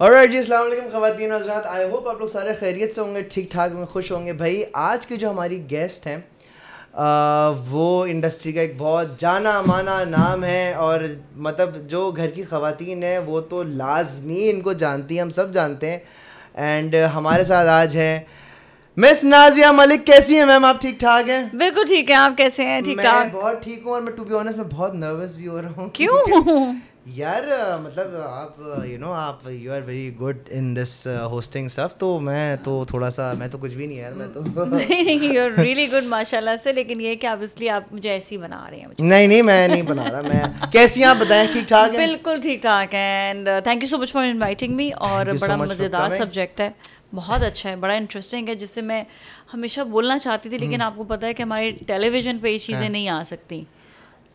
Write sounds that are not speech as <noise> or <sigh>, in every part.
और जी अल्लाम खातन हजरात आई होप आप लोग सारे खैरियत से होंगे ठीक ठाक होंगे खुश होंगे भाई आज की जो हमारी गेस्ट हैं वो इंडस्ट्री का एक बहुत जाना माना नाम है और मतलब जो घर की खवतिन हैं वो तो लाजमी इनको जानती हैं हम सब जानते हैं एंड हमारे साथ आज है मिस नाजिया मलिक कैसी हैं मैम आप ठीक ठाक हैं बिल्कुल ठीक है आप कैसे हैं ठीक ठाक बहुत ठीक हूँ और मैं टू बी ऑनेस्ट मैं बहुत नर्वस भी हो रहा हूँ क्यों <laughs> यार मतलब आप यू नो आप you are very good in this hosting stuff तो मैं तो थोड़ा सा मैं तो कुछ भी नहीं यार मैं तो <laughs> नहीं नहीं यू आर रियली गुड माशाल्लाह से लेकिन ये कि ऑब्वियसली आप मुझे ऐसी बना रहे हैं नहीं नहीं मैं नहीं बना रहा मैं <laughs> कैसी आप बताएं ठीक ठाक बिल्कुल ठीक ठाक है and thank you so much for inviting me और बड़ा मज़ेदार सब्जेक्ट है बहुत अच्छा है बड़ा इंटरेस्टिंग है जिससे मैं हमेशा बोलना चाहती थी लेकिन hmm. आपको पता है कि हमारे टेलीविज़न पे ये चीज़ें हाँ। नहीं आ सकती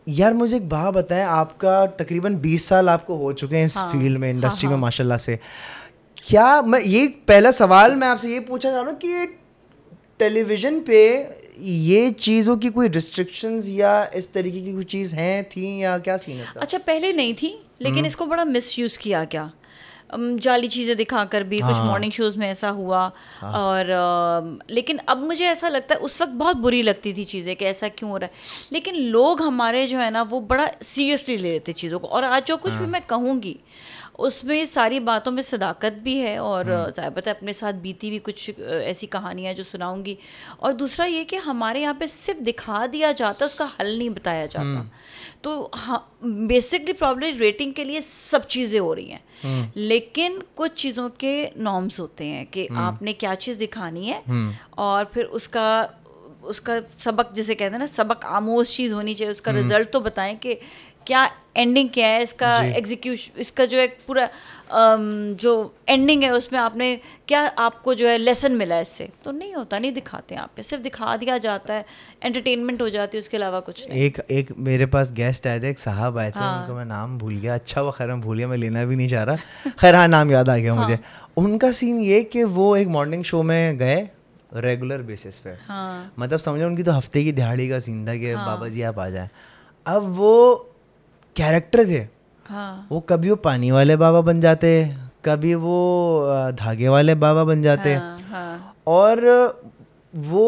यार मुझे एक बात बताएं आपका तकरीबन 20 साल आपको हो चुके हैं इस हाँ, फील्ड में हाँ, इंडस्ट्री हाँ, में माशाल्लाह से क्या मैं ये पहला सवाल मैं आपसे ये पूछना चाह रहा हूँ कि टेलीविज़न पे ये चीज़ों की कोई रिस्ट्रिक्शंस या इस तरीके की कोई चीज़ हैं थी या क्या सीन है अच्छा पहले नहीं थी लेकिन हम्म। इसको बड़ा मिस किया गया जाली चीज़ें दिखाकर भी हाँ। कुछ मॉर्निंग शोज़ में ऐसा हुआ हाँ। और आ, लेकिन अब मुझे ऐसा लगता है उस वक्त बहुत बुरी लगती थी चीज़ें कि ऐसा क्यों हो रहा है लेकिन लोग हमारे जो है ना वो बड़ा सीरियसली ले लेते चीज़ों को और आज जो कुछ हाँ। भी मैं कहूँगी उसमें सारी बातों में सदाकत भी है और हम्म। है अपने साथ बीती हुई कुछ ऐसी कहानियाँ जो सुनाऊँगी और दूसरा ये कि हमारे यहाँ पे सिर्फ दिखा दिया जाता उसका हल नहीं बताया जाता हम्म। तो हाँ बेसिकली प्रॉब्लम रेटिंग के लिए सब चीज़ें हो रही हैं हम्म। लेकिन कुछ चीज़ों के नॉर्म्स होते हैं कि आपने क्या चीज़ दिखानी है और फिर उसका उसका सबक जिसे कहते हैं ना सबक आमोज चीज़ होनी चाहिए उसका रिजल्ट तो बताएं कि क्या एंडिंग क्या है इसका एग्जीक्यूशन इसका जो एक पूरा um, जो एंडिंग है उसमें आपने क्या आपको जो है लेसन मिला इससे तो नहीं होता नहीं दिखाते हैं सिर्फ दिखा दिया जाता है एंटरटेनमेंट हो जाती है उसके अलावा कुछ नहीं एक एक मेरे पास गेस्ट आए थे एक साहब आए थे हाँ। उनको मैं नाम भूल गया अच्छा वो खैर मैं भूल गया मैं लेना भी नहीं चाह रहा खैर हाँ नाम याद आ गया हाँ। मुझे उनका सीन ये कि वो एक मॉर्निंग शो में गए रेगुलर बेसिस पे हाँ। मतलब समझो उनकी तो हफ्ते की दिहाड़ी का सीन था कि हाँ। बाबा जी आप आ जाए अब वो कैरेक्टर थे हाँ. वो कभी वो पानी वाले बाबा बन जाते कभी वो धागे वाले बाबा बन जाते हाँ, हाँ. और वो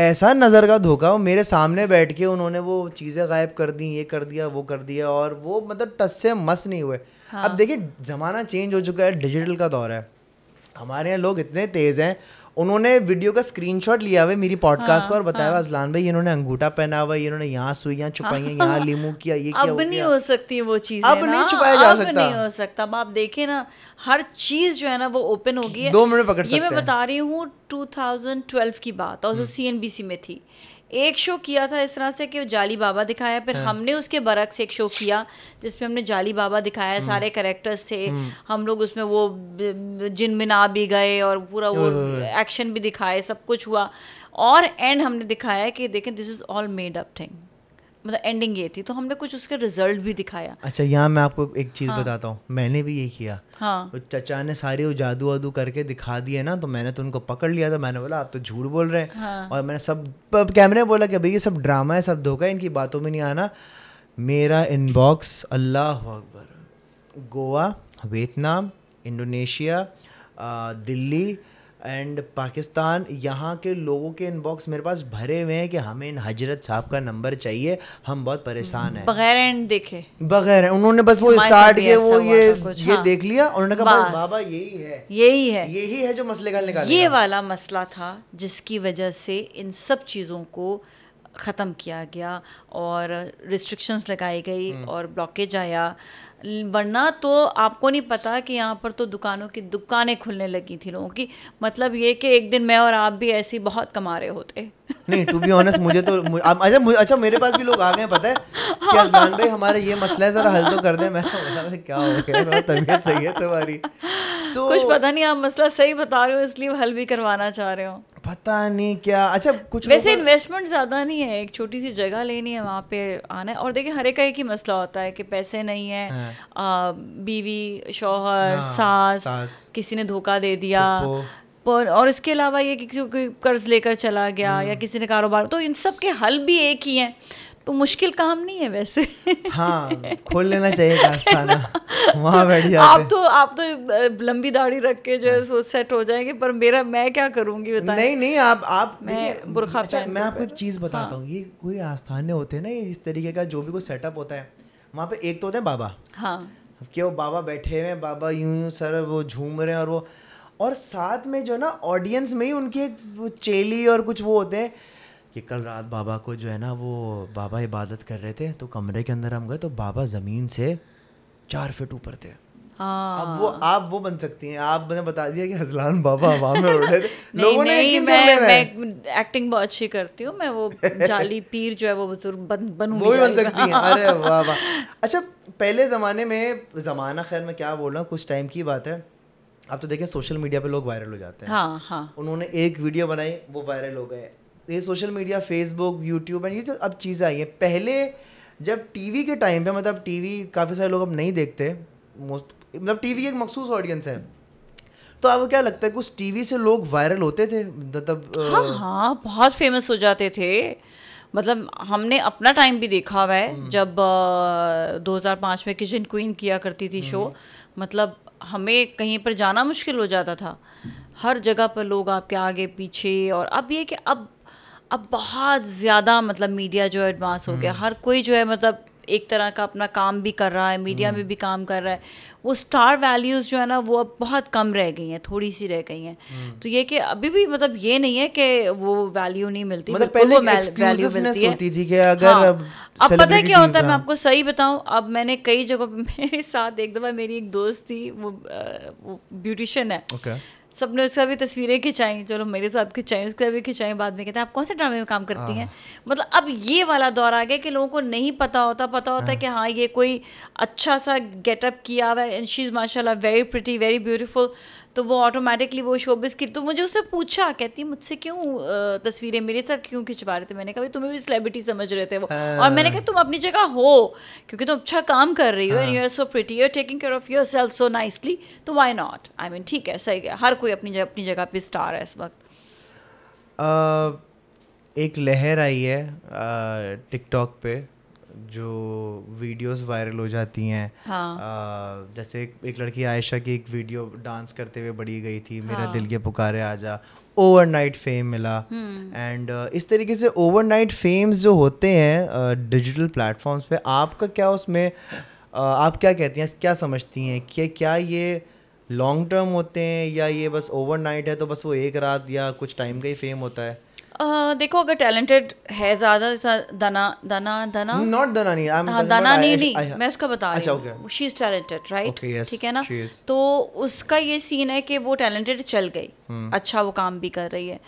ऐसा नज़र का धोखा वो मेरे सामने बैठ के उन्होंने वो चीज़ें गायब कर दी ये कर दिया वो कर दिया और वो मतलब टस से मस नहीं हुए हाँ. अब देखिए ज़माना चेंज हो चुका है डिजिटल का दौर है हमारे यहाँ लोग इतने तेज़ हैं उन्होंने वीडियो का स्क्रीनशॉट लिया हुआ मेरी पॉडकास्ट हाँ, का और बताया हुआ हाँ। अजलान भाई इन्होंने अंगूठा पहना हुआ इन्होंने यहाँ सुइया हाँ। छुपाई यहाँ लीमू किया ये अब नहीं हो सकती वो चीज अब नहीं छुपाया जा सकता नहीं हो सकता अब आप देखे ना हर चीज जो है ना वो ओपन हो गई है दो मिनट पकड़ ये मैं बता रही हूँ 2012 की बात और सी हम्म। में थी एक शो किया था इस तरह से कि जाली बाबा दिखाया फिर हाँ। हमने उसके बरक्स एक शो किया जिसमें हमने जाली बाबा दिखाया हम्म। सारे करेक्टर्स थे हम्म। हम लोग उसमें वो जिन मिना भी गए और पूरा वो एक्शन भी दिखाए सब कुछ हुआ और एंड हमने दिखाया कि देखें this is all made up thing मतलब एंडिंग ये थी तो हमने कुछ उसके रिजल्ट भी दिखाया अच्छा यहाँ मैं आपको एक चीज़ हाँ. बताता हूँ मैंने भी ये किया हाँ तो चचा ने सारे वो जादू वादू करके दिखा दिए ना तो मैंने तो उनको पकड़ लिया था मैंने बोला आप तो झूठ बोल रहे हैं हाँ. और मैंने सब कैमरे बोला कि भाई ये सब ड्रामा है सब धोखा है इनकी बातों में नहीं आना मेरा इनबॉक्स अल्लाह अकबर Goa Vietnam Indonesia Delhi and Pakistan यहाँ के लोगों के इनबॉक्स मेरे पास भरे हुए हैं कि हमें इन हजरत साहब का नंबर चाहिए हम बहुत परेशान हैं बगैर एंड देखे बगैर उन्होंने बस वो स्टार्ट के वो ये ये हाँ। देख लिया उन्होंने कहा बाबा यही है यही है यही है जो मसले का निकाल ये वाला मसला था जिसकी वजह से इन सब चीज़ों को ख़त्म किया गया और रिस्ट्रिक्शंस लगाई गई हम्म। और ब्लॉकेज आया वरना तो आपको नहीं पता कि यहाँ पर तो दुकानों की दुकानें खुलने लगी थी लोगों की मतलब ये कि एक दिन मैं और आप भी ऐसी बहुत कमा रहे होते नहीं टू बी ऑनेस्ट मुझे तो मुझे, अच्छा अच्छा मेरे पास भी लोग आ गए पता है कि हाँ। अजमान भाई हमारे ये मसला है जरा हल तो कर दें मैं क्या हो गया तबीयत सही है तुम्हारी तो कुछ पता नहीं आप मसला सही बता रहे हो इसलिए हल भी करवाना चाह रहे हो पता नहीं क्या अच्छा कुछ वैसे इन्वेस्टमेंट ज़्यादा नहीं है एक छोटी सी जगह लेनी है वहाँ पे आना है और देखिए हर एक का एक ही मसला होता है कि पैसे नहीं है हाँ। बीवी शोहर हाँ, सास, किसी ने धोखा दे दिया पर और इसके अलावा ये किसी को कर्ज लेकर चला गया हम्म। या किसी ने कारोबार तो इन सब के हल भी एक ही हैं तो मुश्किल काम नहीं है वैसे हाँ खोल लेना चाहिए वहाँ बैठ जाते आप तो आप तो लंबी दाढ़ी रख के जो है हाँ। वो सेट हो जाएंगे पर मेरा मैं क्या करूँगी बताएं नहीं नहीं आप आप मैं बुरखा अच्छा, मैं आपको एक चीज़ बताता हाँ। हूँ ये कोई आस्थाने होते हैं ना इस तरीके का जो भी कोई सेटअप होता है वहाँ पे एक तो होते हैं बाबा हाँ कि वो बाबा बैठे हुए हैं बाबा यूं यूं सर वो झूम रहे हैं और वो और साथ में जो है ना ऑडियंस में ही उनकी एक चेली और कुछ वो होते हैं कि कल रात बाबा को जो है ना वो बाबा इबादत कर रहे थे तो कमरे के अंदर हम गए तो बाबा ज़मीन से चार फिट ऊपर थे अब वो हाँ। आप वो बन सकती हैं आप मैंने बता दिया कि हजलान बाबा हवा में उड़ रहे थे <laughs> लोगों ने नहीं मैं मैं एक्टिंग बहुत अच्छी करती हूँ मैं वो जाली <laughs> पीर जो है वो बुजुर्ग बन बन वो भी बन सकती हैं अरे वाह वाह <laughs> अच्छा पहले ज़माने में ज़माना खैर मैं क्या बोल रहा हूँ कुछ टाइम की बात है आप तो देखें सोशल मीडिया पे लोग वायरल हो जाते हैं हाँ हाँ उन्होंने एक वीडियो बनाई वो वायरल हो गए ये social media Facebook YouTube and ये तो अब चीज़ें आई हैं पहले जब टीवी के टाइम पे मतलब टीवी काफ़ी सारे लोग अब नहीं देखते मोस्ट मतलब टीवी एक मखसूस ऑडियंस है तो आपको क्या लगता है कुछ टीवी से लोग वायरल होते थे मतलब हाँ, हाँ बहुत फेमस हो जाते थे मतलब हमने अपना टाइम भी देखा हुआ है हम्म। जब हजार 2005 में किचन क्वीन किया करती थी शो हम्म। मतलब हमें कहीं पर जाना मुश्किल हो जाता था हर जगह पर लोग आपके आगे पीछे और अब ये कि अब अब बहुत ज़्यादा मतलब मीडिया जो है एडवांस हो गया हम्म। हर कोई जो है मतलब एक तरह का अपना काम भी कर रहा है मीडिया में हम्म। भी काम कर रहा है वो स्टार वैल्यूज़ जो है ना वो अब बहुत कम रह गई हैं थोड़ी सी रह गई हैं हम्म। तो ये कि अभी भी मतलब ये नहीं है कि वो वैल्यू नहीं मिलती मतलब पहले वैल्यू मिलती होती थी कि अगर हाँ, अब, अब पता है क्या होता है मैं आपको सही बताऊं अब मैंने कई जगह <laughs> मेरे साथ एक दफ़ा मेरी एक दोस्त थी वो, वो ब्यूटिशन है सबने उसका भी तस्वीरें खिंचाई चलो मेरे साथ खिंचाई उसका भी खिंचाई बाद में कहते हैं आप कौन से ड्रामे में काम करती हैं हाँ। मतलब अब ये वाला दौर आ गया कि लोगों को नहीं पता होता पता होता है हाँ। कि हाँ ये कोई अच्छा सा गेटअप किया हुआ है एंड शी इज़ माशाल्लाह वेरी प्रिटी वेरी ब्यूटीफुल तो वो ऑटोमेटिकली वो शोबिस की तो मुझे उससे पूछा कहती मुझसे क्यों तस्वीरें मेरे साथ क्यों खिंचवा रहे थे मैंने कहा तुम्हें भी सेलिब्रिटी समझ रहे थे वो और हाँ। मैंने कहा तुम अपनी जगह हो क्योंकि तुम अच्छा काम कर रही हो and you are so pretty you're taking care of yourself so nicely तो वाई नॉट आई मीन ठीक है सही है हर कोई अपनी अपनी जगह पे स्टार है इस वक्त uh, एक लहर आई है टिकटॉक uh, पे जो वीडियोस वायरल हो जाती हैं हाँ. जैसे एक, एक लड़की आयशा की एक वीडियो डांस करते हुए बड़ी गई थी मेरा हाँ। दिल के पुकारे आजा ओवरनाइट फेम मिला हम्म। एंड uh, इस तरीके से ओवरनाइट फेम्स जो होते हैं डिजिटल uh, प्लेटफॉर्म्स पे आपका क्या उसमें uh, आप क्या कहती हैं क्या समझती हैं कि क्या ये लॉन्ग टर्म होते हैं या ये बस ओवरनाइट है तो बस वो एक रात या कुछ टाइम का ही फेम होता है देखो अगर टैलेंटेड है ज्यादा दाना दाना दाना नॉट दाना नहीं हाँ दाना नहीं मैं उसका बता अच्छा, रही हूं शी इज टैलेंटेड राइट ठीक है ना तो उसका ये सीन है कि वो टैलेंटेड चल गई hmm. अच्छा वो काम भी कर रही है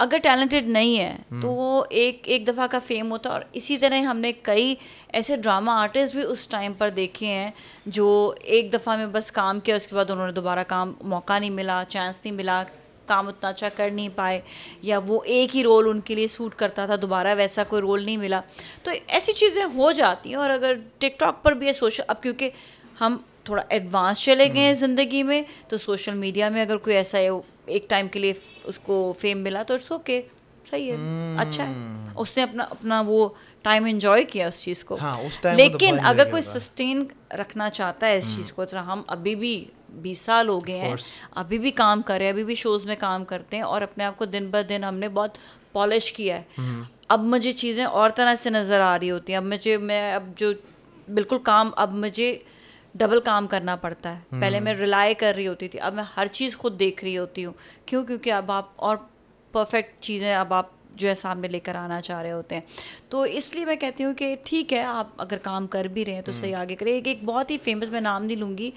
अगर टैलेंटेड नहीं है hmm. तो वो एक एक दफ़ा का फेम होता है और इसी तरह हमने कई ऐसे ड्रामा आर्टिस्ट भी उस टाइम पर देखे हैं जो एक दफ़ा में बस काम किया उसके बाद उन्होंने दोबारा काम मौका नहीं मिला चांस नहीं मिला काम उतना अच्छा कर नहीं पाए या वो एक ही रोल उनके लिए सूट करता था दोबारा वैसा कोई रोल नहीं मिला तो ऐसी चीज़ें हो जाती हैं और अगर टिकटॉक पर भी है सोशल अब क्योंकि हम थोड़ा एडवांस चले गए हैं हम्म। ज़िंदगी में तो सोशल मीडिया में अगर कोई ऐसा एक टाइम के लिए उसको फेम मिला तो इट्स ओके सही है हम्म। अच्छा है उसने अपना अपना वो टाइम एंजॉय किया उस चीज़ को हाँ, उस तो लेकिन तो अगर कोई सस्टेन रखना चाहता है इस हम्म। चीज़ को तो हम अभी भी बीस साल हो गए हैं अभी भी काम कर रहे हैं अभी भी शोज़ में काम करते हैं और अपने आप को दिन ब दिन हमने बहुत पॉलिश किया है हम्म। अब मुझे चीज़ें और तरह से नज़र आ रही होती हैं अब मुझे मैं अब जो बिल्कुल काम अब मुझे डबल काम करना पड़ता है हम्म। पहले मैं रिलाई कर रही होती थी अब मैं हर चीज़ खुद देख रही होती हूँ क्यों क्योंकि अब आप और परफेक्ट चीज़ें अब आप जो है सामने लेकर आना चाह रहे होते हैं तो इसलिए मैं कहती हूँ कि ठीक है आप अगर काम कर भी रहे हैं तो सही हम्म। आगे करें एक एक बहुत ही फेमस मैं नाम नहीं लूँगी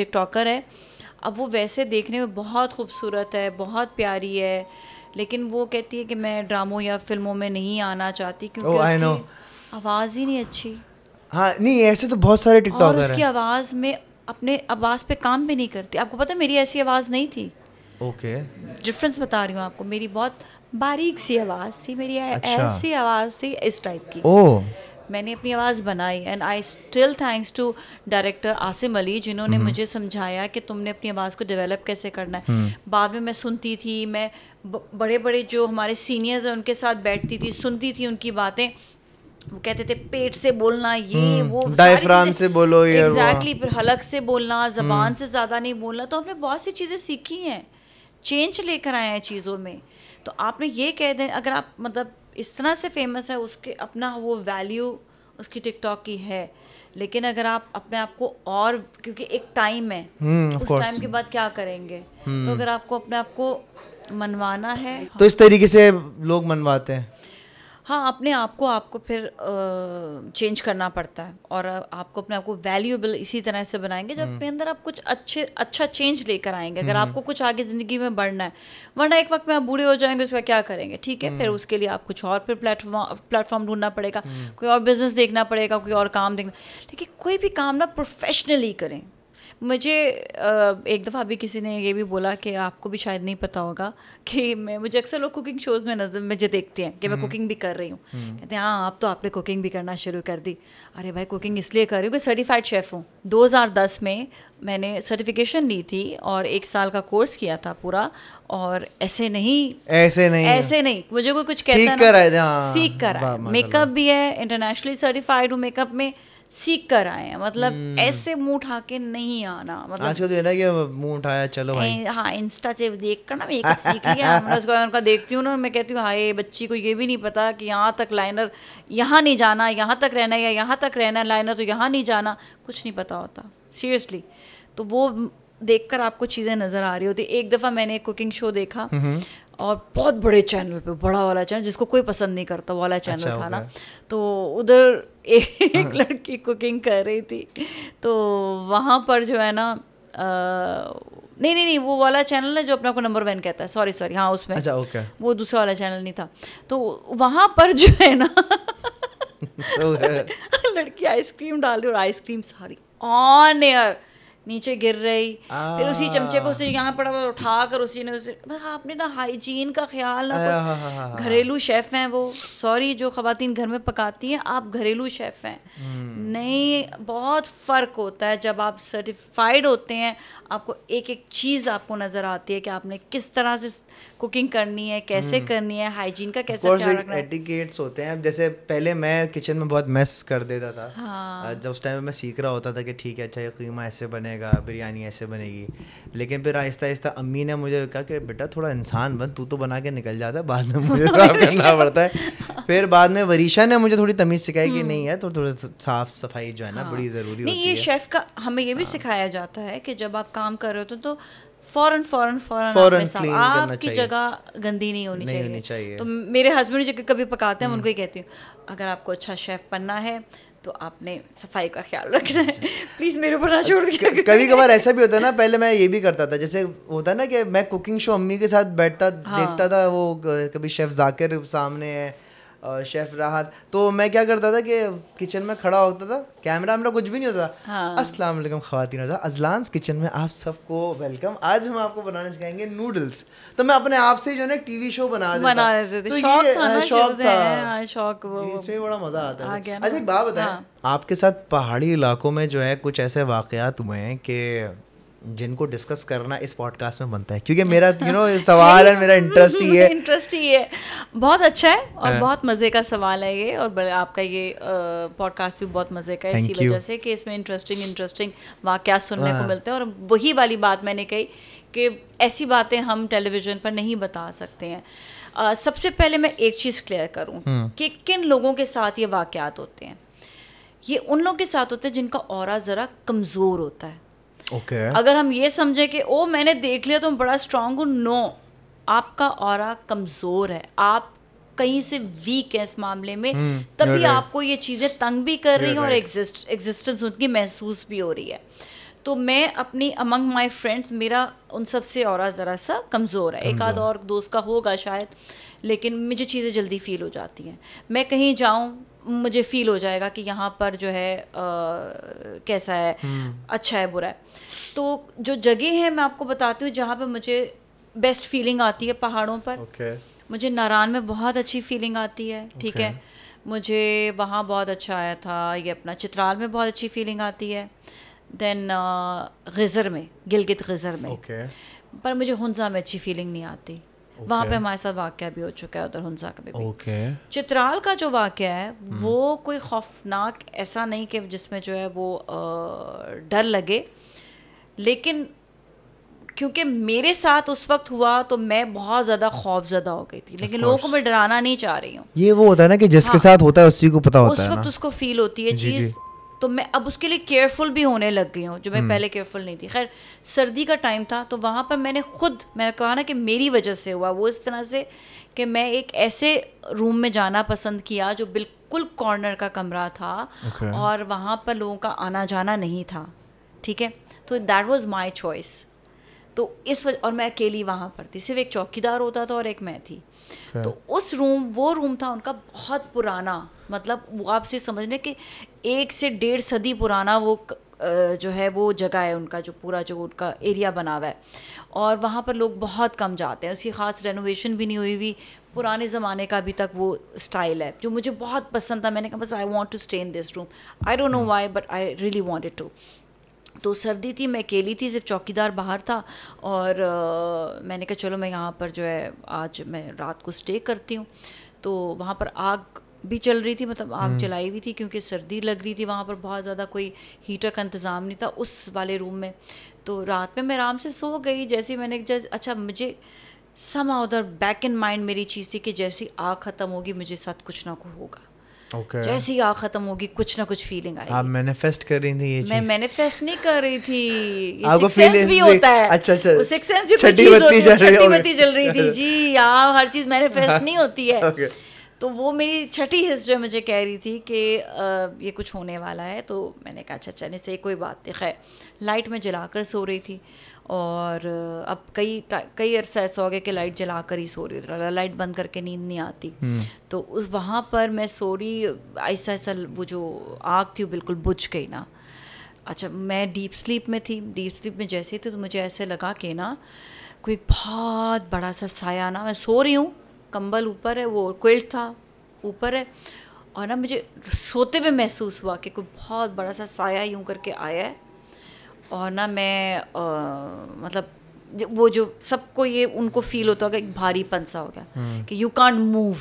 टिकटॉकर है अब वो वैसे देखने में बहुत खूबसूरत है बहुत प्यारी है लेकिन वो कहती है कि मैं ड्रामों या फिल्मों में नहीं आना चाहती क्योंकि oh, उसकी आवाज़ ही नहीं अच्छी हाँ नहीं ऐसे तो बहुत सारे टिकटॉकर और उसकी आवाज़ में अपने आवाज़ पे काम भी नहीं करती आपको पता मेरी ऐसी आवाज़ नहीं थी ओके okay. डिफरेंस बता रही हूँ आपको मेरी बहुत बारीक सी आवाज़ थी मेरी अच्छा। ऐसी आवाज़ थी इस टाइप की ओह मैंने अपनी आवाज़ बनाई and I still thanks to director Asim Ali जिन्होंने हम्म। मुझे समझाया कि तुमने अपनी आवाज़ को डेवलप कैसे करना है हम्म। बाद में मैं सुनती थी मैं बड़े बड़े जो हमारे सीनियर्स हैं उनके साथ बैठती थी सुनती थी उनकी बातें वो कहते थे पेट से बोलना ये हम्म, वो डायफ्राम से बोलो ये एग्जैक्टली फिर हलक से बोलना जबान से ज़्यादा नहीं बोलना तो हमने बहुत सी चीज़ें सीखी हैं चेंज लेकर आए हैं चीज़ों में तो आपने ये कह दें अगर आप मतलब इस तरह से फेमस है उसके अपना वो वैल्यू उसकी टिकटॉक की है लेकिन अगर आप अपने आप को और क्योंकि एक टाइम है hmm, उस टाइम के बाद क्या करेंगे hmm. तो हम्म. अगर आपको अपने आप को मनवाना है तो इस हाँ। तरीके से लोग मनवाते हैं हाँ अपने आप को आपको फिर चेंज करना पड़ता है और आपको अपने आप को वैल्यूएबल इसी तरह से बनाएंगे जब हम्म। अपने अंदर आप कुछ अच्छे अच्छा चेंज लेकर आएंगे अगर हम्म। आपको कुछ आगे ज़िंदगी में बढ़ना है वरना एक वक्त में आप बूढ़े हो जाएंगे उसका क्या करेंगे ठीक है फिर हम्म। उसके लिए आप कुछ और फिर प्लेटफॉर्म प्लेटफॉर्म ढूंढना पड़ेगा कोई और बिजनेस देखना पड़ेगा कोई और काम देखना लेकिन कोई भी काम ना प्रोफेशनली करें मुझे एक दफ़ा भी किसी ने ये भी बोला कि आपको भी शायद नहीं पता होगा कि मैं मुझे अक्सर लोग कुकिंग शोज़ में नजर मुझे देखते हैं कि मैं कुकिंग हम्म। भी कर रही हूँ हम्म। कहते हैं हाँ आप तो आपने कुकिंग भी करना शुरू कर दी अरे भाई कुकिंग इसलिए कर रही हूँ कि सर्टिफाइड शेफ़ हूँ 2010 में मैंने सर्टिफिकेशन ली थी और एक साल का कोर्स किया था पूरा और ऐसे नहीं ऐसे नहीं ऐसे नहीं मुझे कोई कुछ कहता सीख कर हाँ। मेकअप भी है इंटरनेशनली सर्टिफाइड हूँ मेकअप में सीख कर आए हैं मतलब hmm. ऐसे मुंह उठा के नहीं आना मतलब आजकल तो ना कि मुंह उठाया चलो भाई हाँ इंस्टा से देख कर ना मैं एक सीख लिया मैं उसको उनका देखती हूँ ना मैं कहती हूँ हाय बच्ची को ये भी नहीं पता कि यहाँ तक लाइनर यहाँ नहीं जाना यहाँ तक रहना या यहाँ तक रहना लाइनर तो यहाँ नहीं जाना कुछ नहीं पता होता सीरियसली तो वो देख कर आपको चीज़ें नज़र आ रही होती एक दफ़ा मैंने एक कुकिंग शो देखा और बहुत बड़े चैनल पे बड़ा वाला चैनल जिसको कोई पसंद नहीं करता वाला अच्छा, चैनल अच्छा था ना तो उधर <laughs> एक हाँ, हाँ। लड़की कुकिंग कर रही थी तो वहाँ पर जो है ना आ, नहीं नहीं नहीं वो वाला चैनल है जो अपने को नंबर वन कहता है सॉरी सॉरी हाँ उसमें अच्छा ओके वो दूसरा वाला चैनल नहीं था तो वहाँ पर जो है ना <laughs> तो <laughs> लड़की आइसक्रीम डाल रही और आइसक्रीम सारी ऑन एयर नीचे गिर रही फिर उसी चमचे को उसने यहाँ पड़ा उठा कर उसी ने उसे आपने ना हाइजीन का ख्याल ना घरेलू शेफ़ हैं वो सॉरी जो खातन घर में पकाती हैं आप घरेलू शेफ़ हैं हम्म। नहीं बहुत फ़र्क होता है जब आप सर्टिफाइड होते हैं आपको एक एक चीज़ आपको नज़र आती है कि आपने किस तरह से कुकिंग करनी है कैसे hmm. करनी है हाइजीन का कैसे course, एटिकेट्स होते हैं जैसे पहले मैं किचन में बहुत मेस कर देता था हाँ. जब उस टाइम मैं सीख रहा होता था कि ठीक है अच्छा ये कीमा ऐसे बनेगा बिरयानी ऐसे बनेगी लेकिन फिर आहिस्ता आहिस्ता अम्मी ने मुझे कहा कि बेटा थोड़ा इंसान बन तू तो बना के निकल जाता है बाद में मुझे साफ तो करना पड़ता है <laughs> फिर बाद में वरीशा ने मुझे थोड़ी तमीज़ सिखाई कि हम्म। नहीं है तो थोड़ा साफ सफाई जो है ना हाँ। बड़ी ज़रूरी होती ये शेफ़ का हमें ये भी हाँ। सिखाया जाता है कि जब आप काम कर रहे हो तो फौरन फौरन फौरन, फौरन आपकी जगह गंदी नहीं होनी नहीं चाहिए।, होनी चाहिए तो मेरे हस्बैंड जो कभी पकाते हैं हम्म। उनको ही कहती हूँ अगर आपको अच्छा शेफ बनना है तो आपने सफाई का ख्याल रखना है प्लीज अच्छा। <laughs> मेरे ऊपर ना छोड़ दिया कभी कभार ऐसा भी होता है ना पहले मैं ये भी करता था जैसे होता ना कि मैं कुकिंग शो अम्मी के साथ बैठता हाँ। देखता था वो कभी शेफ जाकिर सामने है और शेफ राहत तो मैं क्या करता था कि किचन में खड़ा होता था कैमरा वैमरा कुछ भी नहीं होता हाँ। अस्सलाम वालेकुम खातिन अजलान्स किचन में आप सबको वेलकम आज हम आपको बनाने सिखाएंगे नूडल्स तो मैं अपने आप से जो है टीवी शो बना देता बना देते तो ये शौक था शौक हाँ, इसमें बड़ा मजा आता है अच्छा एक बात बताए हाँ। आपके साथ पहाड़ी इलाकों में जो है कुछ ऐसे वाकयात हुए हैं कि जिनको डिस्कस करना इस पॉडकास्ट में बनता है क्योंकि मेरा <laughs> यू नो सवाल है मेरा इंटरेस्ट ही है इंटरेस्ट <laughs> ही है बहुत अच्छा है और हाँ। बहुत मज़े का सवाल है ये और आपका ये पॉडकास्ट भी बहुत मज़े का है इसी वजह से कि इसमें इंटरेस्टिंग इंटरेस्टिंग वाक्या सुनने को हाँ। मिलते हैं और वही वाली बात मैंने कही कि ऐसी बातें हम टेलीविज़न पर नहीं बता सकते हैं सबसे पहले मैं एक चीज़ क्लियर करूँ हम्म। कि किन लोगों के साथ ये वाक़ात होते हैं ये उन लोगों के साथ होते हैं जिनका और ज़रा कमज़ोर होता है okay. अगर हम ये समझे कि ओ मैंने देख लिया तो बड़ा स्ट्रांग हूँ नो आपका और कमज़ोर है आप कहीं से वीक है इस मामले में hmm, तभी right. आपको ये चीज़ें तंग भी कर रही हैं right. और एग्जिस्ट एग्जिस्टेंस उनकी महसूस भी हो रही है तो मैं अपनी अमंग माय फ्रेंड्स मेरा उन सब से और ज़रा सा कमज़ोर है एक आध और दोस्त का होगा शायद लेकिन मुझे चीज़ें जल्दी फील हो जाती हैं मैं कहीं जाऊँ मुझे फील हो जाएगा कि यहाँ पर जो है आ, कैसा है हम्म। अच्छा है बुरा है तो जो जगह है मैं आपको बताती हूँ जहाँ पर मुझे बेस्ट फीलिंग आती है पहाड़ों पर okay. मुझे नारान में बहुत अच्छी फीलिंग आती है ठीक okay. है मुझे वहाँ बहुत अच्छा आया था ये अपना चित्राल में बहुत अच्छी फीलिंग आती है देन गज़र में गिलगित गज़र में okay. पर मुझे हंजा में अच्छी फीलिंग नहीं आती वहाँ पे हमारे साथ वाक्य भी हो चुका है उधर हंसा का भी okay. चित्राल का जो वाक्य है हम्म। वो कोई खौफनाक ऐसा नहीं कि जिसमें जो है वो डर लगे लेकिन क्योंकि मेरे साथ उस वक्त हुआ तो मैं बहुत ज्यादा खौफ ज्यादा हो गई थी लेकिन लोगों को मैं डराना नहीं चाह रही हूँ ये वो होता है ना कि जिसके हाँ, साथ होता है उसी को पता होता उस है उस वक्त उसको फील होती है चीज तो मैं अब उसके लिए केयरफुल भी होने लग गई हूँ जो मैं हम्म। पहले केयरफुल नहीं थी खैर सर्दी का टाइम था तो वहाँ पर मैंने खुद मैंने कहा ना कि मेरी वजह से हुआ वो इस तरह से कि मैं एक ऐसे रूम में जाना पसंद किया जो बिल्कुल कॉर्नर का कमरा था okay. और वहाँ पर लोगों का आना जाना नहीं था ठीक है तो दैट वॉज़ माई चॉइस तो इस वजह और मैं अकेली वहाँ पर थी सिर्फ एक चौकीदार होता था और एक मैं थी तो उस रूम वो रूम था उनका बहुत पुराना मतलब वो आपसे समझ लें कि एक से डेढ़ सदी पुराना वो जो है वो जगह है उनका जो पूरा जो उनका एरिया बना हुआ है और वहाँ पर लोग बहुत कम जाते हैं उसकी ख़ास रेनोवेशन भी नहीं हुई हुई पुराने ज़माने का अभी तक वो स्टाइल है जो मुझे बहुत पसंद था मैंने कहा बस I want to stay in this room I don't know why but I really it to तो सर्दी थी मैं अकेली थी सिर्फ चौकीदार बाहर था और आ, मैंने कहा चलो मैं यहाँ पर जो है आज मैं रात को स्टे करती हूँ तो वहाँ पर आग भी चल रही थी मतलब आग हम्म। जलाई हुई थी क्योंकि सर्दी लग रही थी वहाँ पर बहुत ज़्यादा कोई हीटर का इंतज़ाम नहीं था उस वाले रूम में तो रात में मैं आराम से सो गई जैसे मैंने जैसे अच्छा मुझे समा उधर बैक इन माइंड मेरी चीज़ थी कि जैसी आग ख़त्म होगी मुझे साथ कुछ ना कुछ होगा okay. जैसे ही आँख खत्म होगी कुछ ना कुछ फीलिंग आएगी आप मैनिफेस्ट कर रही थी ये मैं मैनिफेस्ट नहीं कर रही थी ये सेंस भी होता है अच्छा अच्छा वो सिक्स सेंस भी कोई चीज होती है छठी बत्ती जल रही थी <laughs> जी यहाँ हर चीज मैनिफेस्ट हाँ। नहीं होती है तो वो मेरी छठी हिस्स जो मुझे कह रही थी कि ये कुछ होने वाला है तो मैंने कहा अच्छा अच्छा नहीं कोई बात नहीं खैर लाइट में जलाकर सो रही थी और अब कई कई अरसा ऐसा हो गया कि लाइट जला कर ही सो रही हो लाइट बंद करके नींद नहीं आती हम्म। तो उस वहाँ पर मैं सो रही ऐसा ऐसा वो जो आग थी वो बिल्कुल बुझ गई ना अच्छा मैं डीप स्लीप में थी डीप स्लीप में जैसे थी तो मुझे ऐसे लगा कि ना कोई बहुत बड़ा सा साया ना मैं सो रही हूँ कंबल ऊपर है वो क्विल्ट था ऊपर है और ना मुझे सोते हुए महसूस हुआ कि कोई बहुत बड़ा सा साया यूं करके आया है और ना मैं आ, मतलब वो जो सबको ये उनको फील होता होगा एक भारी पंसा हो गया हम्म। कि यू कान मूव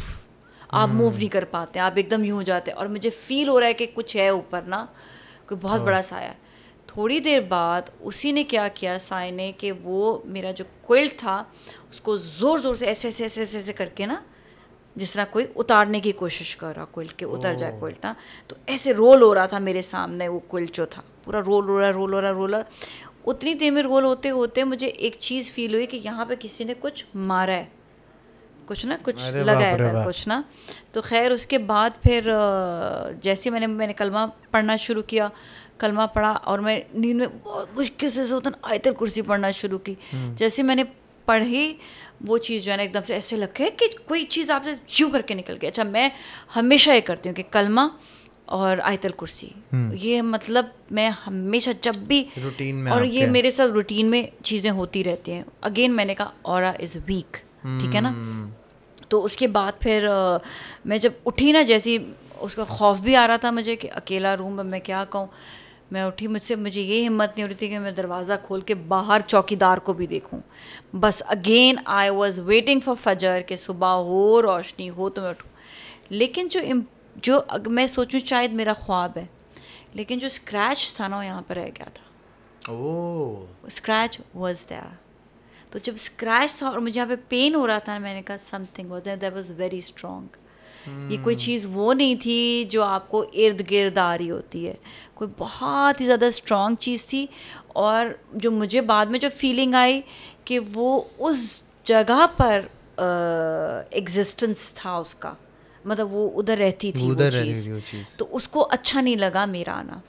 आप मूव हम्म। नहीं कर पाते आप एकदम यूँ हो जाते और मुझे फील हो रहा है कि कुछ है ऊपर ना कोई बहुत हाँ। बड़ा साया थोड़ी देर बाद उसी ने क्या किया साय ने कि वो मेरा जो कोयल था उसको ज़ोर ज़ोर से ऐसे ऐसे ऐसे ऐसे ऐसे करके ना जिस तरह कोई उतारने की कोशिश कर रहा कोयल के उतर जाए कोयल ना तो ऐसे रोल हो रहा था मेरे सामने वो कोयल जो था पूरा रोल हो रहा है रोल हो रहा है रोलर उतनी देर में रोल होते होते मुझे एक चीज़ फील हुई कि यहाँ पे किसी ने कुछ मारा है कुछ ना कुछ लगाया था कुछ ना तो खैर उसके बाद फिर जैसे मैंने मैंने कलमा पढ़ना शुरू किया कलमा पढ़ा और मैं नींद में बहुत मुश्किल से सोतन आयतल कुर्सी पढ़ना शुरू की हम्म। जैसे मैंने पढ़ी वो चीज़ जो है ना एकदम से ऐसे लगे कि कोई चीज़ आपसे क्यों करके निकल गई अच्छा मैं हमेशा ये करती हूँ कि कलमा और आयतल कुर्सी हम्म। ये मतलब मैं हमेशा जब भी रूटीन में और ये मेरे साथ रूटीन में चीज़ें होती रहती हैं अगेन मैंने कहा और इज़ वीक ठीक है ना हम्म। तो उसके बाद फिर आ, मैं जब उठी ना जैसी उसका खौफ भी आ रहा था मुझे कि अकेला रूम में मैं क्या कहूँ मैं उठी मुझसे मुझे ये हिम्मत नहीं हो रही थी कि मैं दरवाज़ा खोल के बाहर चौकीदार को भी देखूं बस again I was waiting for फजर कि सुबह हो रोशनी हो तो मैं उठूँ लेकिन जो जो मैं सोचूं शायद मेरा ख्वाब है लेकिन जो स्क्रैच था ना वो यहाँ पर रह गया था स्क्रैच वॉज दया तो जब स्क्रैच था और मुझे यहाँ पे पेन हो रहा था मैंने कहा something was that was very strong ये कोई hmm. चीज़ वो नहीं थी जो आपको इर्द गिर्द आ रही होती है कोई बहुत ही ज़्यादा स्ट्रॉन्ग चीज़ थी और जो मुझे बाद में जो फीलिंग आई कि वो उस जगह पर एग्जिस्टेंस था उसका मतलब वो उधर रहती थी उधर रहती थी तो उसको अच्छा नहीं लगा मेरा आना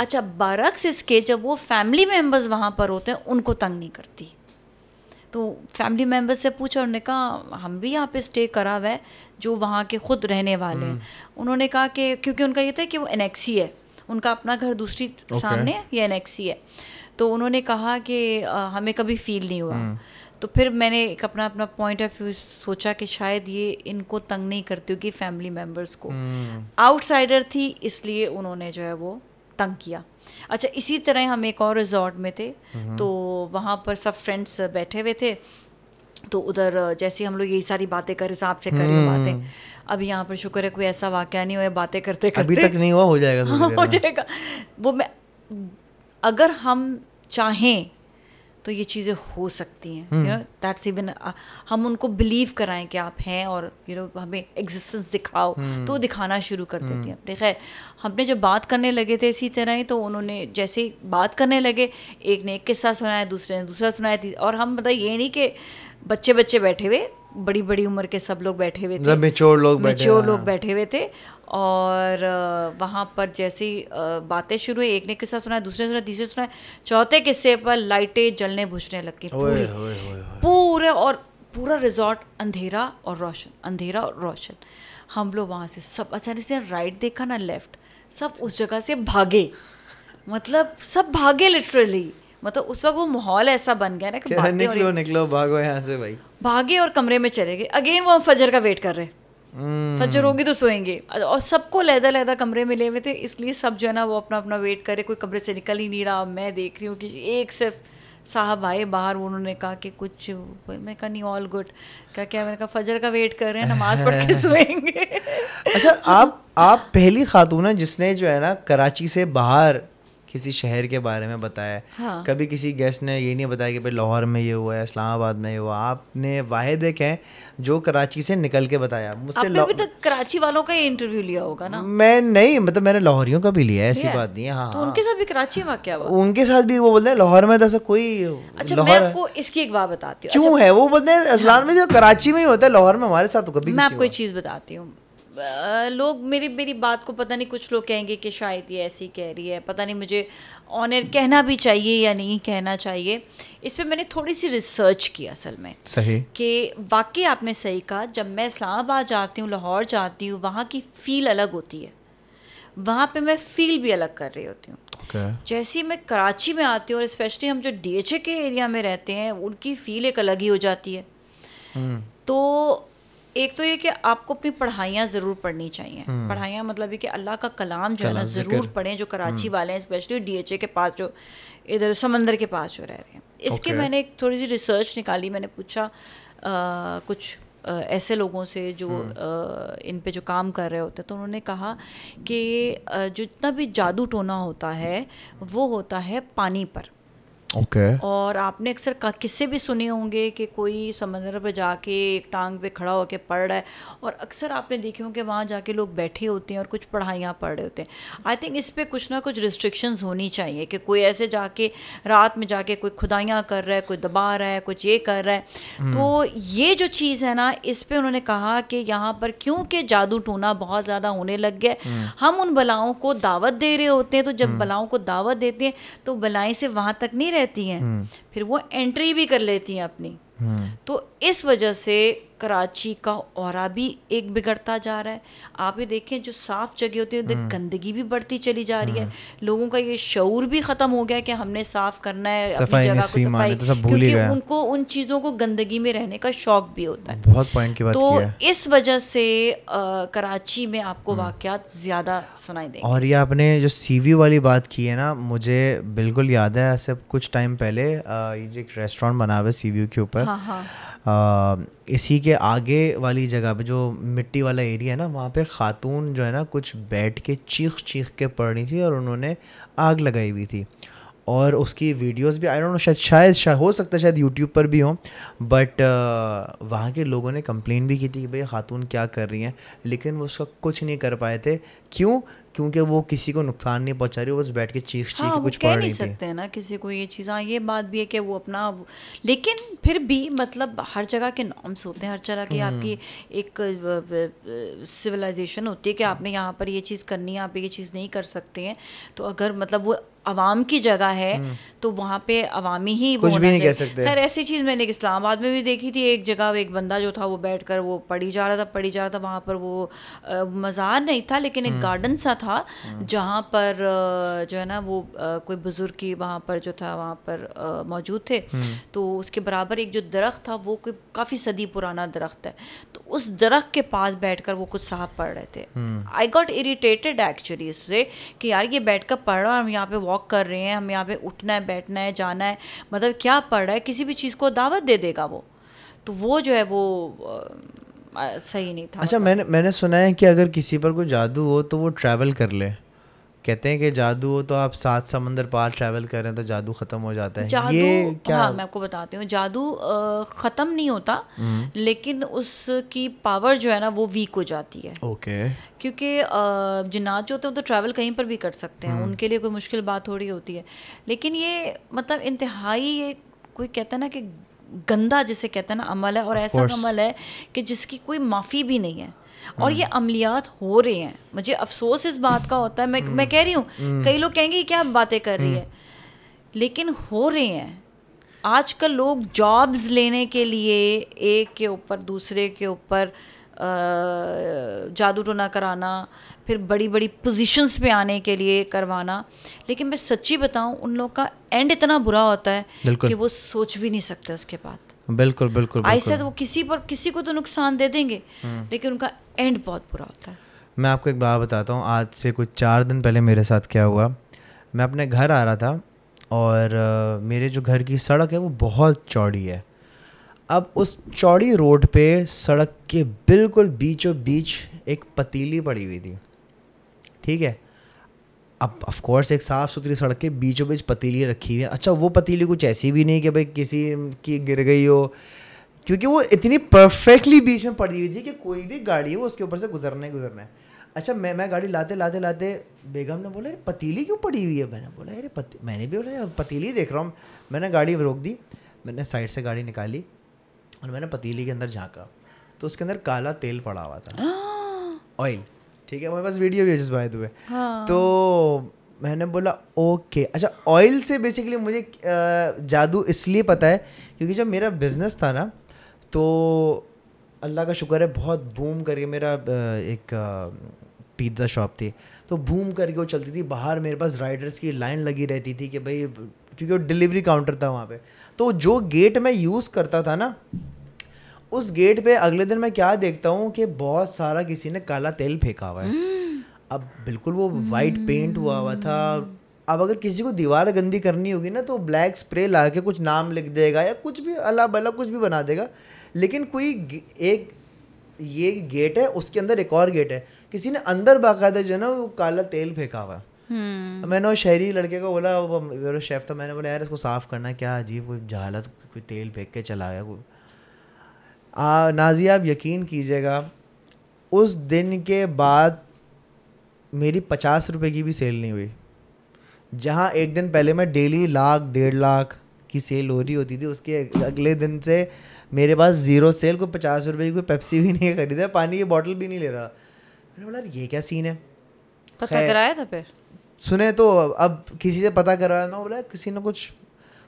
अच्छा बारक्स इसके जब वो फैमिली मेम्बर्स वहाँ पर होते हैं उनको तंग नहीं करती तो फैमिली मेम्बर से पूछा उन्होंने कहा हम भी यहाँ पे स्टे करा हुआ है जो वहाँ के खुद रहने वाले हैं हम्म। उन्होंने कहा कि क्योंकि उनका ये था कि वो एनेक्सी है उनका अपना घर दूसरी okay. सामने या एनेक्सी है तो उन्होंने कहा कि हमें कभी फील नहीं हुआ हम्म। तो फिर मैंने एक अपना अपना पॉइंट ऑफ व्यू सोचा कि शायद ये इनको तंग नहीं करती होगी फैमिली मेम्बर्स को आउटसाइडर हम्म। थी इसलिए उन्होंने जो है वो तंग किया अच्छा इसी तरह हम एक और रिजॉर्ट में थे हम्म। तो वहाँ पर सब फ्रेंड्स बैठे हुए थे तो उधर जैसे हम लोग यही सारी बातें कर हिसाब से कर रहे बातें हम्म। अब यहाँ पर शुक्र है कोई ऐसा वाक्य नहीं हुआ बातें करते करते अभी तक नहीं हुआ हो जाएगा हाँ, हो जाएगा वो मैं अगर हम चाहें तो ये चीज़ें हो सकती हैं यू नो दैट्स इवन हम उनको बिलीव कराएं कि आप हैं और यू you नो know, हमें एग्जिस्टेंस दिखाओ hmm. तो दिखाना शुरू कर देती हैं अपने हम्म। खैर हमने जब बात करने लगे थे इसी तरह ही तो उन्होंने जैसे ही बात करने लगे एक ने एक किस्सा सुनाया दूसरे ने दूसरा सुनाया और हम मतलब ये नहीं कि बच्चे बच्चे बैठे हुए बड़ी बड़ी उम्र के सब लोग बैठे हुए थे मेच्योर लोग हाँ। बैठे हुए थे और वहाँ पर जैसी बातें शुरू हुई एक ने किस्सा सुनाया दूसरे सुनाया तीसरे सुनाया चौथे किस्से पर लाइटें जलने बुझने लग गई पूरी पूरे और पूरा रिजॉर्ट अंधेरा और रोशन अंधेरा और रोशन हम लोग वहाँ से सब अचानक से राइट देखा ना लेफ्ट सब उस जगह से भागे मतलब सब भागे लिटरली मतलब उस वक्त वो माहौल ऐसा बन गया ना कि निकलो निकलो भागो यहाँ से भाई भागे और कमरे में चले गए अगेन वो हम फजर का वेट कर रहे Hmm. फजर होगी तो सोएंगे और सबको लहदा लहदा कमरे में ले हुए थे इसलिए सब जो है ना वो अपना अपना वेट करे कोई कमरे से निकल ही नहीं रहा मैं देख रही हूँ कि एक सिर्फ साहब आए बाहर उन्होंने कहा कि कुछ मैं कहा नहीं ऑल गुड क्या क्या मैंने कहा फजर का वेट कर रहे हैं नमाज पढ़ के <laughs> सोएंगे अच्छा आप आप पहली खातून है जिसने जो है ना कराची से बाहर किसी शहर के बारे में बताया हाँ. कभी किसी गेस्ट ने ये नहीं बताया कि भाई लाहौर में ये हुआ है इस्लामाबाद में ये हुआ आपने वाहिद एक है जो कराची से निकल के बताया मुझसे आपने भी तो कराची वालों का इंटरव्यू लिया होगा ना मैं नहीं मतलब मैंने लाहौरियों का भी लिया ऐसी बात नहीं है हाँ, तो उनके हाँ। साथ भी कराची में क्या हुआ उनके साथ भी वो बोलते हैं लाहौर में तो ऐसा कोई अच्छा मैं आपको इसकी एक बात बताती हूँ क्यों अच्छा, है वो बोलते हैं हाँ। इस्लाम में जो कराची में ही होता है लाहौर में हमारे साथ तो कभी मैं आपको एक चीज़ बताती हूँ लोग मेरी मेरी बात को पता नहीं कुछ लोग कहेंगे कि शायद ये ऐसी कह रही है पता नहीं मुझे ऑनर कहना भी चाहिए या नहीं कहना चाहिए इस पर मैंने थोड़ी सी रिसर्च की असल में सही कि वाकई आपने सही कहा जब मैं इस्लामाबाद जाती हूँ लाहौर जाती हूँ वहाँ की फ़ील अलग होती है वहाँ पे मैं फील भी अलग कर रही होती हूँ okay. जैसे ही मैं कराची में आती हूँ और स्पेशली हम जो डी के एरिया में रहते हैं उनकी फील एक अलग ही हो जाती है hmm. तो एक तो ये कि आपको अपनी पढ़ाइयाँ ज़रूर पढ़नी चाहिए हम्म। पढ़ाइयाँ मतलब ये कि अल्लाह का कलाम जो है ना ज़रूर पढ़ें जो कराची हम्म। वाले हैं स्पेशली डी के पास जो इधर समंदर के पास जो रह रहे हैं इसके मैंने एक थोड़ी सी रिसर्च निकाली मैंने पूछा कुछ ऐसे लोगों से जो हम्म। इन पे जो काम कर रहे होते हैं तो उन्होंने कहा कि जितना भी जादू टोना होता है वो होता है पानी पर ओके okay. और आपने अक्सर किससे भी सुने होंगे कि कोई समंदर पर जाके एक टांग पे खड़ा होकर पढ़ रहा है और अक्सर आपने देखे होंगे वहाँ जाके लोग बैठे होते हैं और कुछ पढ़ाइयाँ पढ़ रहे होते हैं आई थिंक इस पर कुछ ना कुछ रिस्ट्रिक्शंस होनी चाहिए कि कोई ऐसे जाके रात में जाके कोई खुदाइयाँ कर रहा है कोई दबा रहा है कुछ ये कर रहा है hmm. तो ये जो चीज़ है ना इस पर उन्होंने कहा कि यहाँ पर क्योंकि जादू टूना बहुत ज़्यादा होने लग गया hmm. हम उन बलाओं को दावत दे रहे होते हैं तो जब hmm. बलाओं को दावत देते हैं तो बलाएँ से वहाँ तक नहीं रहती हैं हम्म। फिर वो एंट्री भी कर लेती हैं अपनी हम्म। तो इस वजह से कराची का और भी एक बिगड़ता जा रहा है आप ये देखें जो साफ़ जगह होती है उधर हम्म। गंदगी भी बढ़ती चली जा रही है हम्म। लोगों का ये शौर भी ख़त्म हो गया कि हमने साफ़ करना है अपनी जगह को सफाई तो क्योंकि उनको उन चीज़ों को गंदगी में रहने का शौक भी होता है बहुत पॉइंट की बात तो इस वजह से कराची में आपको हम्म। वाकत ज़्यादा सुनाई देंगे और ये आपने जो सीवी वाली बात की है ना मुझे बिल्कुल याद है ऐसे कुछ टाइम पहले ये एक रेस्टोरेंट बना हुआ सीवी के ऊपर हाँ हाँ इसी के आगे वाली जगह पे जो मिट्टी वाला एरिया है ना वहाँ पे खातून जो है ना कुछ बैठ के चीख चीख के पड़ रही थी और उन्होंने आग लगाई हुई थी और उसकी वीडियोस भी आई डोंट नो शायद शायद शायद हो सकता है शायद यूट्यूब पर भी हो बट वहाँ के लोगों ने कंप्लेन भी की थी कि भाई खातून क्या कर रही हैं लेकिन वो उसका कुछ नहीं कर पाए थे क्यों क्योंकि वो किसी को नुकसान नहीं पहुंचा रही वो बस बैठ के चीख चीख हाँ, कुछ कह नहीं सकते हैं ना किसी को ये चीज़ हाँ ये बात भी है कि वो अपना लेकिन फिर भी मतलब हर जगह के नॉर्म्स होते हैं हर जगह की हम्म। आपकी एक सिविलाइजेशन होती है कि आपने यहाँ पर ये चीज़ करनी है आप ये चीज़ नहीं कर सकते हैं तो अगर मतलब वो आवाम की जगह है हम्म। तो वहाँ पे अवामी ही कुछ भी नहीं कह सकते खैर ऐसी चीज़ मैंने इस्लामाबाद में भी देखी थी एक जगह एक बंदा जो था वो बैठ कर वो पढ़ी जा रहा था पढ़ी जा रहा था वहाँ पर वो मज़ार नहीं था लेकिन एक हम्म। गार्डन सा था हम्म। जहाँ पर जो है ना वो कोई बुज़ुर्ग की वहाँ पर जो था वहाँ पर मौजूद थे तो उसके बराबर एक जो दरख्त था वो कोई काफ़ी सदी पुराना दरख्त है तो उस दरख्त के पास बैठ कर वो कुछ साहब पढ़ रहे थे आई गॉट इरीटेटेड एक्चुअली इससे कि यार ये बैठ कर पढ़ रहा है हम यहाँ पे वॉक कर रहे हैं हम यहाँ पे उठना है बैठना है जाना है मतलब क्या पढ़ रहा है किसी भी चीज़ को दावत दे देगा वो तो वो जो है वो आ, सही नहीं था अच्छा मैंने मैंने सुना है कि अगर किसी पर कोई जादू हो तो वो ट्रैवल कर ले कहते हैं कि जादू हो तो आप सात समंदर पार ट्रैवल कर रहे हैं तो जादू ख़त्म हो जाता है जादू, ये क्या हाँ मैं आपको बताती हूँ जादू ख़त्म नहीं होता हम्म। लेकिन उसकी पावर जो है ना वो वीक हो जाती है ओके क्योंकि जिन्नात जो होते हैं तो ट्रैवल कहीं पर भी कर सकते हैं हम्म। उनके लिए कोई मुश्किल बात थोड़ी होती है लेकिन ये मतलब इंतहाई ये कोई कहता है ना कि गंदा जिसे कहते हैं ना अमल है और ऐसा अमल है कि जिसकी कोई माफ़ी भी नहीं है और ये अमलियात हो रहे हैं मुझे अफसोस इस बात का होता है मैं हम्म। मैं कह रही हूँ हम्म। कई लोग कहेंगे क्या बातें कर रही हम्म। है लेकिन हो रहे हैं आजकल लोग जॉब्स लेने के लिए एक के ऊपर दूसरे के ऊपर जादू टोना कराना फिर बड़ी बड़ी पोजीशंस पे आने के लिए करवाना लेकिन मैं सच्ची बताऊं उन लोग का एंड इतना बुरा होता है कि वो सोच भी नहीं सकते उसके बाद बिल्कुल बिल्कुल ऐसे तो वो किसी पर किसी को तो नुकसान दे देंगे हम्म। लेकिन उनका एंड बहुत बुरा होता है मैं आपको एक बात बताता हूँ आज से कुछ चार दिन पहले मेरे साथ क्या हुआ मैं अपने घर आ रहा था और मेरे जो घर की सड़क है वो बहुत चौड़ी है अब उस चौड़ी रोड पे सड़क के बिल्कुल बीचों बीच एक पतीली पड़ी हुई थी ठीक है अब ऑफ कोर्स एक साफ़ सुथरी सड़क के बीचों बीच पतीली रखी हुई है अच्छा वो पतीली कुछ ऐसी भी नहीं कि भाई किसी की गिर गई हो क्योंकि वो इतनी परफेक्टली बीच में पड़ी हुई थी कि कोई भी गाड़ी हो उसके ऊपर से गुजरना ही गुजरना है अच्छा मैं मैं गाड़ी लाते लाते लाते बेगम ने बोला अरे पतीली क्यों पड़ी हुई है मैंने बोला अरे पति मैंने भी बोला पतीली देख रहा हूँ मैंने गाड़ी रोक दी मैंने साइड से गाड़ी निकाली और मैंने पतीली के अंदर झाँका तो उसके अंदर काला तेल पड़ा हुआ था ऑयल हाँ। ठीक है मेरे पास वीडियो भी है जिस हाँ। तो मैंने बोला ओके अच्छा ऑयल से बेसिकली मुझे जादू इसलिए पता है क्योंकि जब मेरा बिजनेस था ना तो अल्लाह का शुक्र है बहुत बूम करके मेरा एक पिज़्ज़ा शॉप थी तो बूम करके वो चलती थी बाहर मेरे पास राइडर्स की लाइन लगी रहती थी कि भाई क्योंकि वो डिलीवरी काउंटर था वहाँ पे तो जो गेट मैं यूज़ करता था ना उस गेट पे अगले दिन मैं क्या देखता हूँ कि बहुत सारा किसी ने काला तेल फेंका हुआ है हम्म। अब बिल्कुल वो वाइट पेंट हम्म। हुआ हुआ था अब अगर किसी को दीवार गंदी करनी होगी ना तो ब्लैक स्प्रे ला के कुछ नाम लिख देगा या कुछ भी अला बला कुछ भी बना देगा लेकिन कोई एक ये गेट है उसके अंदर एक और गेट है किसी ने अंदर बाकायदा जो है ना वो काला तेल फेंका हुआ Hmm. मैंने वो शहरी लड़के को बोला वो मेरा शेफ था मैंने बोला यार इसको साफ़ करना क्या अजीब कोई जालत कोई तेल फेंक के चला गया कोई नाजी आप यकीन कीजिएगा उस दिन के बाद मेरी पचास रुपये की भी सेल नहीं हुई जहाँ एक दिन पहले मैं डेली लाख डेढ़ लाख की सेल हो रही होती थी उसके अगले दिन से मेरे पास ज़ीरो सेल को पचास रुपये की कोई पेप्सी भी <laughs> नहीं खरीदा पानी की बॉटल भी नहीं ले रहा मैंने बोला ये क्या सीन है पता तो कराया था फिर सुने तो अब किसी से पता करवाया ना बोला किसी ने कुछ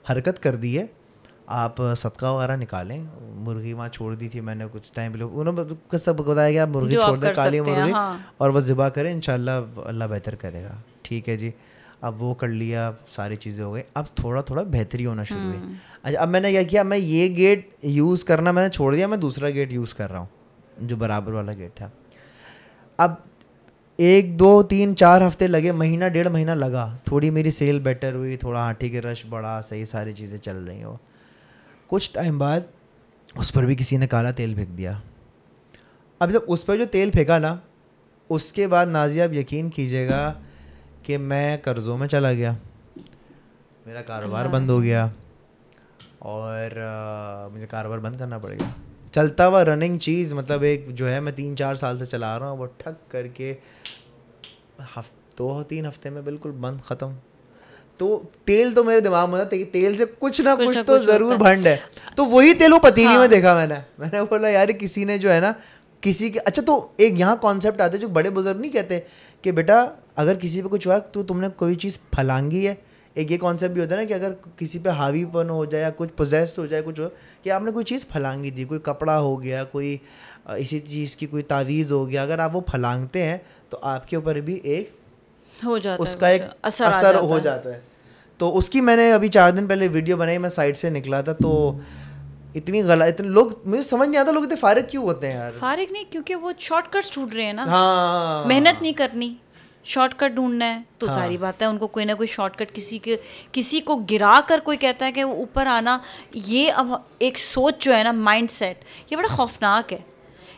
हरकत कर दी है आप सदका वगैरह निकालें मुर्गी वहाँ छोड़ दी थी मैंने कुछ टाइम पहले उन्होंने सब बताया गया मुर्गी छोड़ दें काली मुर्गी हाँ। और बस ज़िबा करें इन अल्लाह बेहतर करेगा ठीक है जी अब वो कर लिया सारी चीज़ें हो गई अब थोड़ा थोड़ा बेहतरी होना शुरू हुई हम्म। अच्छा अब मैंने क्या किया मैं ये गेट यूज़ करना मैंने छोड़ दिया मैं दूसरा गेट यूज़ कर रहा हूँ जो बराबर वाला गेट था अब एक दो तीन चार हफ्ते लगे महीना डेढ़ महीना लगा थोड़ी मेरी सेल बेटर हुई थोड़ा हाँ ठीक है रश बढ़ा सही सारी चीज़ें चल रही हो कुछ टाइम बाद उस पर भी किसी ने काला तेल फेंक दिया अब जब उस पर जो तेल फेंका ना उसके बाद नाजिया आप यकीन कीजिएगा कि मैं कर्ज़ों में चला गया मेरा कारोबार हाँ। बंद हो गया और आ, मुझे कारोबार बंद करना पड़ेगा चलता हुआ रनिंग चीज़ मतलब एक जो है मैं तीन चार साल से चला रहा हूँ वो ठक करके हफ दो तीन हफ्ते में बिल्कुल बंद ख़त्म तो तेल तो मेरे दिमाग में था तेल से कुछ ना कुछ, कुछ तो कुछ जरूर भंड है तो वही तेल वो पतीली हाँ। में देखा मैंने मैंने बोला यार किसी ने जो है ना किसी के अच्छा तो एक यहाँ कॉन्सेप्ट आता है जो बड़े बुजुर्ग नहीं कहते कि बेटा अगर किसी पे कुछ हुआ तो तुमने कोई चीज़ फलांगी है एक ये कॉन्सेप्ट भी होता है ना कि अगर किसी पे हावीपन हो जाए या कुछ पोजेस्ड हो जाए कुछ हो कि आपने कोई चीज़ फलांगी दी कोई कपड़ा हो गया कोई इसी चीज़ की कोई तावीज़ हो गया अगर आप वो फलांगते हैं तो आपके ऊपर भी एक हो जाता उसका है एक असर, असर हो जाता है तो उसकी मैंने अभी चार दिन पहले वीडियो बनाई मैं साइड से निकला था तो इतनी गलत इतने लोग मुझे समझ नहीं आता लोग इतने फारिग क्यों होते हैं यार फारिग नहीं क्योंकि वो शॉर्टकट्स ढूंढ रहे हैं ना हाँ मेहनत नहीं करनी शॉर्टकट ढूंढना है तो हाँ। सारी बात है उनको कोई ना कोई शॉर्टकट किसी के किसी को गिरा कर कोई कहता है कि वो ऊपर आना ये अब एक सोच जो है ना माइंड सेट ये बड़ा खौफनाक है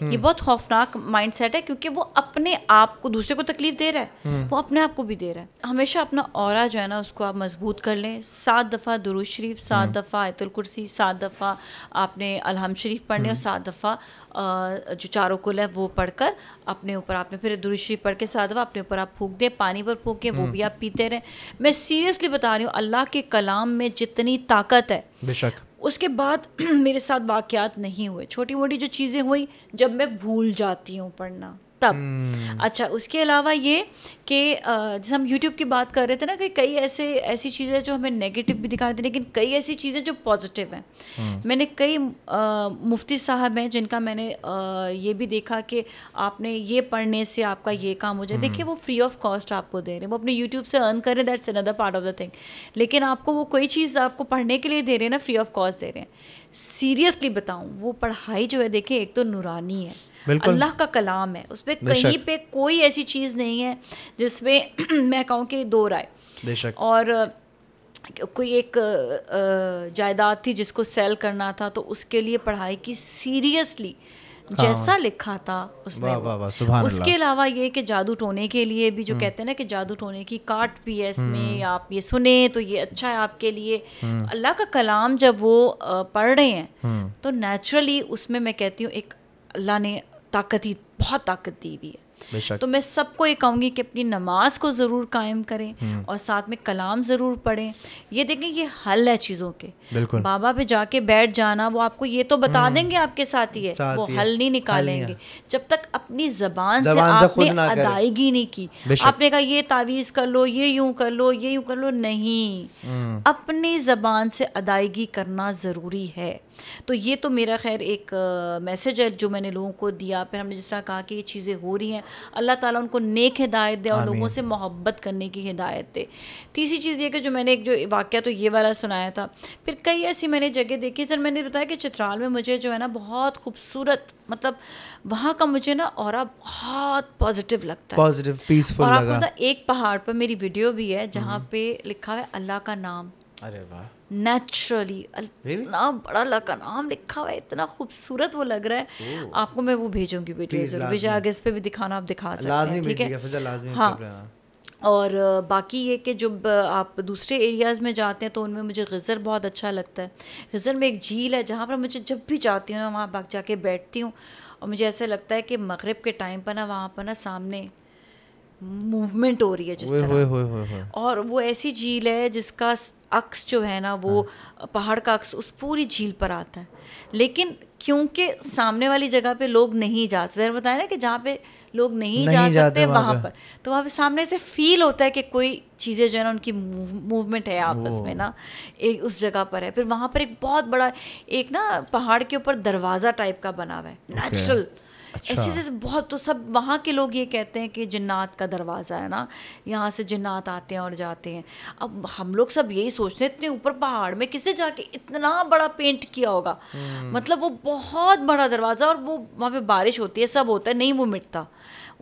ये बहुत खौफनाक माइंडसेट है क्योंकि वो अपने आप को दूसरे को तकलीफ दे रहा है हम्म। वो अपने आप को भी दे रहा है हमेशा अपना और जो है ना उसको आप मजबूत कर लें सात दफ़ा दुरुज शरीफ सात हम्म। दफ़ा आयतुल कुर्सी सात दफ़ा आपने अलहम शरीफ पढ़ने और हम्म। सात दफ़ा जो चारों कुल है वो पढ़कर अपने ऊपर आपने फिर दुरुज शरीफ पढ़ के सात दफ़ा अपने ऊपर आप फूक दें पानी पर फूक वो भी आप पीते रहें मैं सीरियसली बता रही हूँ अल्लाह के कलाम में जितनी ताकत है बेशक उसके बाद <clears throat> मेरे साथ वाक़ात नहीं हुए छोटी मोटी जो चीज़ें हुई जब मैं भूल जाती हूँ पढ़ना तब हम्म। अच्छा उसके अलावा ये कि जैसे हम यूट्यूब की बात कर रहे थे ना कि कई ऐसे ऐसी चीज़ें जो हमें नेगेटिव भी दिखाते हैं लेकिन कई ऐसी चीज़ें जो पॉजिटिव हैं हम्म। मैंने कई आ, मुफ्ती साहब हैं जिनका मैंने आ, ये भी देखा कि आपने ये पढ़ने से आपका ये काम हो जाए हम्म। देखिए वो फ्री ऑफ कॉस्ट आपको दे रहे हैं वो अपने यूट्यूब से अर्न कर रहे हैं that's another part of the thing लेकिन आपको वो कोई चीज़ आपको पढ़ने के लिए दे रहे हैं ना फ्री ऑफ कॉस्ट दे रहे हैं सीरियसली बताऊँ वो पढ़ाई जो है देखिए एक तो नुरानी है अल्लाह का कलाम है उसमें कहीं पे कोई ऐसी चीज़ नहीं है जिसमें <clears throat> मैं कहूँ कि दो राय और कोई एक जायदाद थी जिसको सेल करना था तो उसके लिए पढ़ाई की सीरियसली हाँ। जैसा लिखा था उसमें वा, वा, वा, उसके अलावा ये कि जादू टोने के लिए भी जो हम्म। कहते हैं ना कि जादू टोने की काट भी है इसमें हम्म। आप ये सुने तो ये अच्छा है आपके लिए हम्म। अल्लाह का कलाम जब वो पढ़ रहे हैं तो नेचुरली उसमें मैं कहती हूँ एक अल्लाह ने ताकत ही बहुत ताकत दी हुई है तो मैं सबको ये कहूँगी कि अपनी नमाज को ज़रूर कायम करें हम्म। और साथ में कलाम ज़रूर पढ़ें ये देखें ये हल है चीज़ों के बाबा पे जाके बैठ जाना वो आपको ये तो बता हम्म। देंगे आपके साथ ही है साथ वो हल नहीं निकालेंगे जब तक अपनी जबान, जबान से आपने अदायगी नहीं की आपने कहा ये तावीज़ कर लो ये यूं कर लो ये यूं कर लो नहीं हम्म। अपनी जबान से अदायगी करना ज़रूरी है तो ये तो मेरा खैर एक मैसेज है जो मैंने लोगों को दिया फिर हमने जिस तरह कहा कि ये चीज़ें हो रही हैं अल्लाह ताला उनको नेक हिदायत दे और लोगों से मोहब्बत करने की हिदायत दे तीसरी चीज़ ये कि जो मैंने एक जो वाक्य तो ये वाला सुनाया था फिर कई ऐसी मैंने जगह देखी सर मैंने बताया कि चित्राल में मुझे जो है ना बहुत खूबसूरत मतलब वहाँ का मुझे ना और बहुत पॉजिटिव लगता है पॉजिटिव पीसफुल और आपको एक पहाड़ पर मेरी वीडियो भी है जहाँ हम्म। पे लिखा है अल्लाह का नाम अरे वाह नेचुरली इतना बड़ा लड़का नाम लिखा हुआ है इतना खूबसूरत वो लग रहा है oh. आपको मैं वो भेजूंगी वीडियो आगे इस पे भी दिखाना आप दिखा सकते हैं ठीक है हाँ और बाकी ये कि जब आप दूसरे एरियाज़ में जाते हैं तो उनमें मुझे गज़र बहुत अच्छा लगता है गज़र में एक झील है जहाँ पर मुझे जब भी जाती हूँ ना वहाँ जाके बैठती हूँ और मुझे ऐसा लगता है कि मगरब के टाइम पर ना वहाँ पर ना सामने मूवमेंट हो रही है जिस तरह और वो ऐसी झील है जिसका अक्स जो है ना वो हाँ। पहाड़ का अक्स उस पूरी झील पर आता है लेकिन क्योंकि सामने वाली जगह पे लोग नहीं जा सकते बताया ना कि जहाँ पे लोग नहीं, नहीं जा सकते वहाँ पर तो वहाँ पे सामने से फील होता है कि कोई चीज़ें जो है ना उनकी मूवमेंट है आपस में ना एक उस जगह पर है फिर वहाँ पर एक बहुत बड़ा एक ना पहाड़ के ऊपर दरवाज़ा टाइप का बना हुआ है नेचुरल okay. ऐसे अच्छा। ऐसे बहुत तो सब वहाँ के लोग ये कहते हैं कि जन्नात का दरवाज़ा है ना यहाँ से जन्नात आते हैं और जाते हैं अब हम लोग सब यही सोचते हैं इतने ऊपर पहाड़ में किसे जाके इतना बड़ा पेंट किया होगा हम्म। मतलब वो बहुत बड़ा दरवाज़ा और वो वहाँ पर बारिश होती है सब होता है नहीं वो मिटता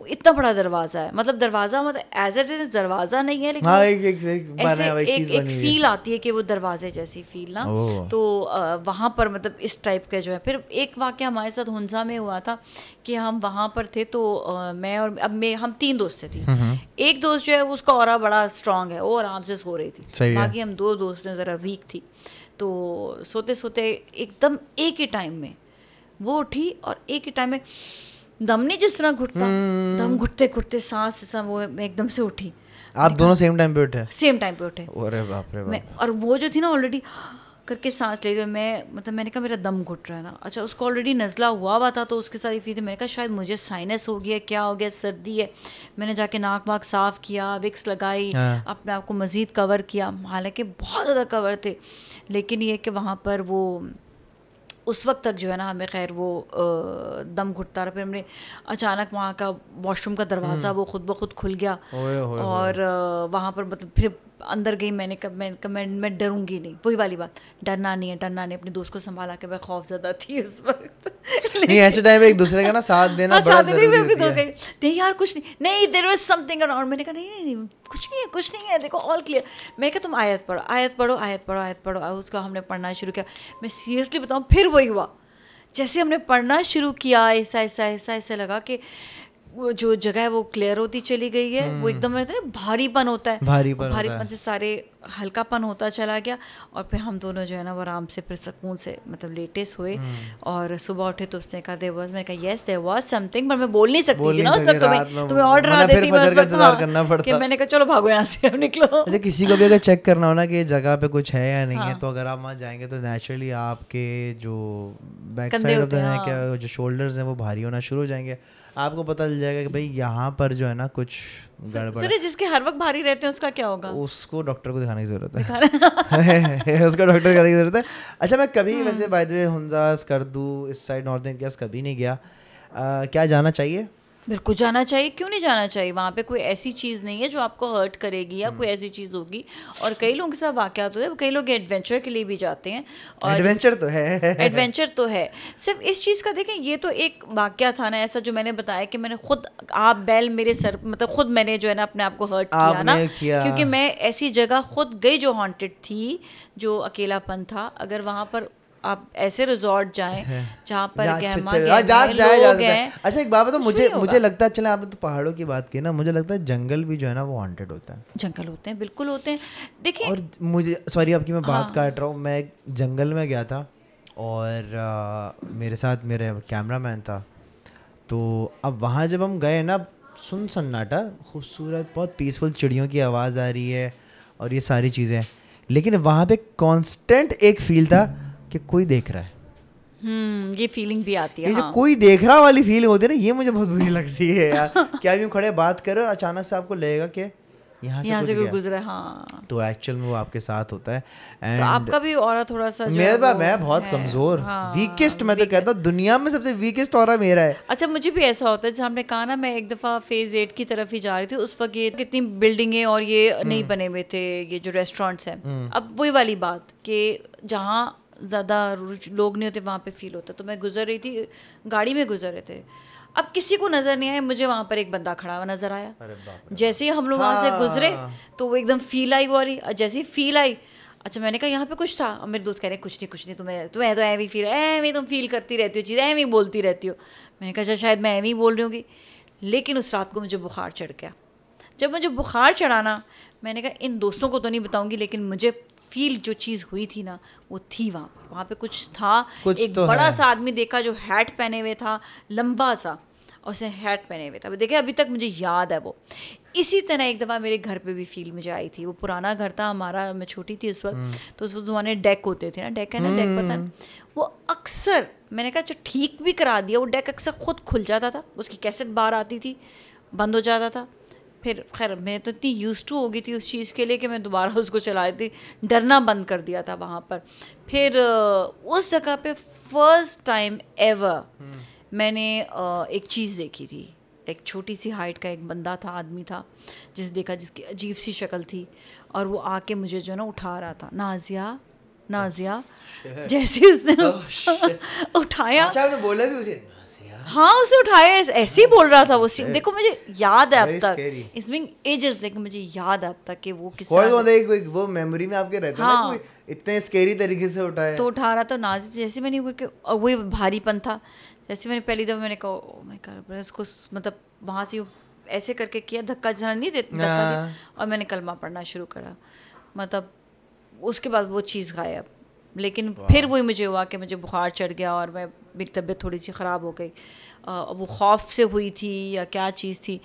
इतना बड़ा दरवाज़ा है मतलब दरवाज़ा मतलब एज एट इज दरवाज़ा नहीं है लेकिन हाँ, एक, एक, एक, ऐसे एक, एक, एक फील आती है कि वो दरवाजे जैसी फील ना तो वहाँ पर मतलब इस टाइप के जो है फिर एक वाक्य हमारे साथ हंसा में हुआ था कि हम वहाँ पर थे तो मैं और अब मैं हम तीन दोस्त थी हम्म, हम्म। एक दोस्त जो है उसका और बड़ा स्ट्रांग है वो आराम से सो रही थी बाकी हम दो दोस्त हैं ज़रा वीक थी तो सोते सोते एकदम एक ही टाइम में वो उठी और एक ही टाइम में दम नहीं जिस तरह घुटता हम्म। दम घुटते घुटते सांस ऐसा वो एकदम से उठी आप दोनों सेम टाइम पे उठे सेम टाइम पे उठे अरे बाप रे बाप और वो जो थी ना ऑलरेडी करके सांस ले रही मैं मतलब मैंने कहा मेरा दम घुट रहा है ना अच्छा उसको ऑलरेडी नज़ला हुआ हुआ था तो उसके साथ ही फिर मैंने कहा शायद मुझे साइनस हो गया क्या हो गया सर्दी है मैंने जाके नाक वाक साफ़ किया विक्स लगाई हाँ। अपने आप को मज़ीद कवर किया हालांकि बहुत ज़्यादा कवर थे लेकिन ये कि वहाँ पर वो उस वक्त तक जो है ना हमें खैर वो दम घुटता रहा फिर हमने अचानक वहाँ का वॉशरूम का दरवाज़ा हम्म। वो खुद ब खुद खुल गया ओए, ओए, और वहाँ पर मतलब फिर अंदर गई मैंने कब मैं कब मैं मैं डरूंगी नहीं वही वाली बात डरना नहीं है डरना नहीं अपने दोस्त को संभाला के मैं खौफ ज़्यादा थी उस वक्त नहीं ऐसे टाइम एक दूसरे का ना साथ देना हाँ, बड़ा ज़रूरी होता है नहीं यार कुछ नहीं नहीं देर वॉज समथिंग अराउंड मैंने कहा नहीं नहीं कुछ नहीं है कुछ नहीं है देखो ऑल क्लियर मैंने कहा तुम आयत पढ़ो आयत पढ़ो आयत पढ़ो आयत पढ़ो उसका हमने पढ़ना शुरू किया मैं सीरियसली बताऊँ फिर वही हुआ जैसे हमने पढ़ना शुरू किया ऐसा ऐसा ऐसा ऐसा लगा कि जो जगह है वो क्लियर होती चली गई है वो हम्म। एकदम रहता है भारीपन होता है भारीपन भारीपन से सारे हल्कापन होता चला गया और फिर हम दोनों जो है ना वो आराम से फिर सुकून से मतलब लेटेस्ट हुए हम्म। और सुबह उठे तो उसने कहा देर वॉज मैंने कहा यस देर वॉज समथिंग पर मैं बोल नहीं सकती ना उस वक्त तुम्हें तुम्हें और डरा देती मैं उस वक्त कि मैंने कहा चलो भागो यहाँ से अब निकलो अच्छा किसी को भी अगर चेक करना हो ना कि जगह पे कुछ है या नहीं है हाँ। तो अगर आप वहाँ जाएंगे तो नेचुरली आपके जो back side of the neck जो शोल्डर्स हैं वो भारी होना शुरू हो जाएंगे आपको पता चल जाएगा कि भाई यहाँ पर जो है ना कुछ गड़बड़ जिसके हर वक्त भारी रहते हैं उसका क्या होगा उसको डॉक्टर को दिखाने की जरूरत है <laughs> उसको डॉक्टर दिखाने की जरूरत है अच्छा मैं कभी हम्म। वैसे बाय द वे कर दू इस साइड नॉर्थ इंडिया कभी नहीं गया क्या जाना चाहिए बिल्कुल जाना चाहिए क्यों नहीं जाना चाहिए वहाँ पे कोई ऐसी चीज़ नहीं है जो आपको हर्ट करेगी या हम्म। कोई ऐसी चीज़ होगी और कई लोगों के साथ वाक़ होते हैं कई लोग एडवेंचर के लिए भी जाते हैं और एडवेंचर तो है एडवेंचर <laughs> तो है सिर्फ इस चीज़ का देखें ये तो एक वाक़ था ना ऐसा जो मैंने बताया कि मैंने खुद आप बैल मेरे सर मतलब खुद मैंने जो है ना अपने आप को हर्ट किया ना क्योंकि मैं ऐसी जगह खुद गई जो हॉन्टेड थी जो अकेलापन था अगर वहाँ पर आप ऐसे रिजॉर्ट जाए अच्छा, हाँ, जहाँ पर अच्छा एक बात मुझे मुझे लगता है चले आपने तो पहाड़ों की बात की ना मुझे लगता है जंगल भी जो है ना वो हॉन्टेड होता है जंगल होते हैं बिल्कुल होते हैं देखिए और मुझे सॉरी आपकी मैं बात हाँ। काट रहा हूँ मैं जंगल में गया था और मेरे साथ मेरे कैमरा मैन था तो अब वहाँ जब हम गए ना सुन सन्नाटा खूबसूरत बहुत पीसफुल चिड़ियों की आवाज़ आ रही है और ये सारी चीज़ें लेकिन वहाँ पे कांस्टेंट एक फील था कि कोई देख रहा है हम्म ये फीलिंग भी आती है ये हाँ। जो कोई देख रहा वाली फीलिंग होती है ना ये मुझे बहुत बुरी लगती है यार <laughs> क्या भी खड़े बात कर रहे हो अचानक से आपको लगेगा कि यहाँ से, से गुजरे हाँ तो एक्चुअल में वो आपके साथ होता है एंड तो आपका भी और थोड़ा सा मेरा मैं बहुत कमजोर हाँ, वीकेस्ट मैं तो कहता हूँ दुनिया में सबसे वीकेस्ट और मेरा है अच्छा मुझे भी ऐसा होता है जैसे हमने कहा ना मैं एक दफा फेज एट की तरफ ही जा रही थी उस वक्त ये कितनी बिल्डिंगे और ये नहीं हम्म। बने हुए थे ये जो रेस्टोरेंट्स हैं हम्म। अब वही वाली बात कि जहाँ ज़्यादा लोग नहीं होते वहाँ पे फील होता तो मैं गुजर रही थी गाड़ी में गुजर रहे थे अब किसी को नज़र नहीं आया मुझे वहाँ पर एक बंदा खड़ा हुआ नज़र आया जैसे ही हम लोग वहाँ से हाँ। गुजरे तो वो एकदम फील आई वो वाली जैसे ही फील आई अच्छा मैंने कहा यहाँ पे कुछ था और मेरे दोस्त कह रहे हैं कुछ नहीं कुछ नहीं तुम्हें तुम्हें तो ऐवी फील ऐवी तुम फील करती रहती हो चीज़ ऐवी बोलती रहती हो मैंने कहा अच्छा शायद मैं ऐवी बोल रही हूँगी लेकिन उस रात को मुझे बुखार चढ़ गया जब मुझे बुखार चढ़ाना मैंने कहा इन दोस्तों को तो नहीं बताऊंगी लेकिन मुझे फील जो चीज़ हुई थी ना वो थी वहाँ पर वहाँ पे कुछ था कुछ एक तो बड़ा सा आदमी देखा जो हैट पहने हुए था लंबा सा और उसने हैट पहने हुए था देखे अभी तक मुझे याद है वो इसी तरह एक दफ़ा मेरे घर पे भी फील मुझे आई थी वो पुराना घर था हमारा मैं छोटी थी उस वक्त हम्म। तो उस ज़माने डेक होते थे ना डेक है ना डेक पता है हम्म। वो अक्सर मैंने कहा जो अच्छा, ठीक भी करा दिया वो डेक अक्सर खुद खुल जाता था उसकी कैसेट बाहर आती थी बंद हो जाता था फिर खैर मैं तो इतनी यूज़ टू हो गई थी उस चीज़ के लिए कि मैं दोबारा उसको चलाई थी डरना बंद कर दिया था वहाँ पर फिर उस जगह पे फर्स्ट टाइम एवर मैंने एक चीज़ देखी थी एक छोटी सी हाइट का एक बंदा था आदमी था जिसे देखा जिसकी अजीब सी शक्ल थी और वो आके मुझे जो है ना उठा रहा था नाजिया नाजिया जैसे उसने <laughs> उठाया बोला भी उसे हाँ उसे उठाया ऐसे ही बोल रहा था वो सीन देखो मुझे याद है अब तक इस बिंग एजेस लेकिन मुझे याद है अब तक कि वो किस तरह से एक वो मेमोरी में आपके रहता हाँ, ना कोई इतने स्केरी तरीके से उठाया तो उठा रहा तो नाज जैसे मैंने वो वो भारीपन था जैसे मैंने पहली दफा मैंने कहा ओ माय गॉड उसको मतलब वहां से ऐसे करके किया धक्का झना नहीं देता धक्का हाँ। और मैंने कलमा पढ़ना शुरू करा मतलब उसके बाद वो चीज़ गायब लेकिन फिर वही मुझे हुआ कि मुझे बुखार चढ़ गया और मैं मेरी तबीयत थोड़ी सी ख़राब हो गई वो खौफ से हुई थी या क्या चीज़ थी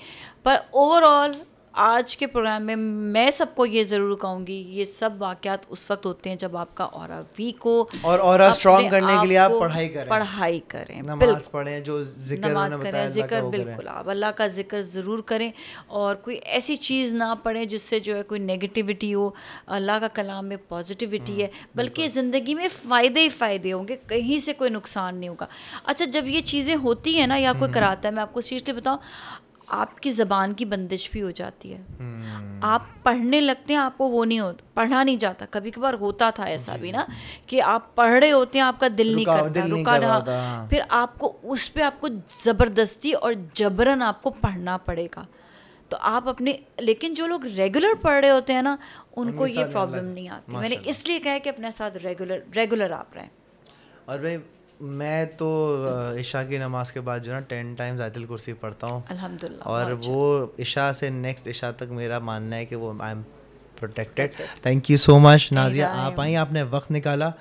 पर ओवरऑल आज के प्रोग्राम में मैं सबको ये ज़रूर कहूँगी ये सब वाक़ात उस वक्त होते हैं जब आपका और वीक हो और और स्ट्रॉन्ग करने के लिए आप पढ़ाई करें पढ़ाई करें नमाज पढ़ें जो जिक्र नमाज करें जिक्र बिल्कुल आप अल्लाह का जिक्र ज़रूर करें और कोई ऐसी चीज़ ना पढ़ें जिससे जो है कोई नेगेटिविटी हो अल्लाह का कलाम में पॉजिटिविटी हम्म, है बल्कि ज़िंदगी में फ़ायदे ही फ़ायदे होंगे कहीं से कोई नुकसान नहीं होगा अच्छा जब ये चीज़ें होती हैं ना या कोई हम्म। कराता है मैं आपको से बताऊँ आपकी ज़बान की बंदिश भी हो जाती है hmm. आप पढ़ने लगते हैं आपको वो नहीं होता पढ़ा नहीं जाता कभी कभार होता था ऐसा भी ना कि आप पढ़ रहे होते हैं आपका दिल नहीं करता दिल रुका रहा हाँ। फिर आपको उस पर आपको ज़बरदस्ती और जबरन आपको पढ़ना पड़ेगा तो आप अपने लेकिन जो लोग रेगुलर पढ़ रहे होते हैं ना उनको ये प्रॉब्लम नहीं आती मैंने इसलिए कहा कि अपने साथ रेगुलर रेगुलर आप रहें और भाई मैं तो ईशा की नमाज के बाद जो ना टेन टाइम्स आयतल कुर्सी पढ़ता हूँ अल्हम्दुलिल्लाह और वो ईशा से नेक्स्ट ईशा तक मेरा मानना है कि वो I am protected thank you so much Nazia आप आई आपने वक्त निकाला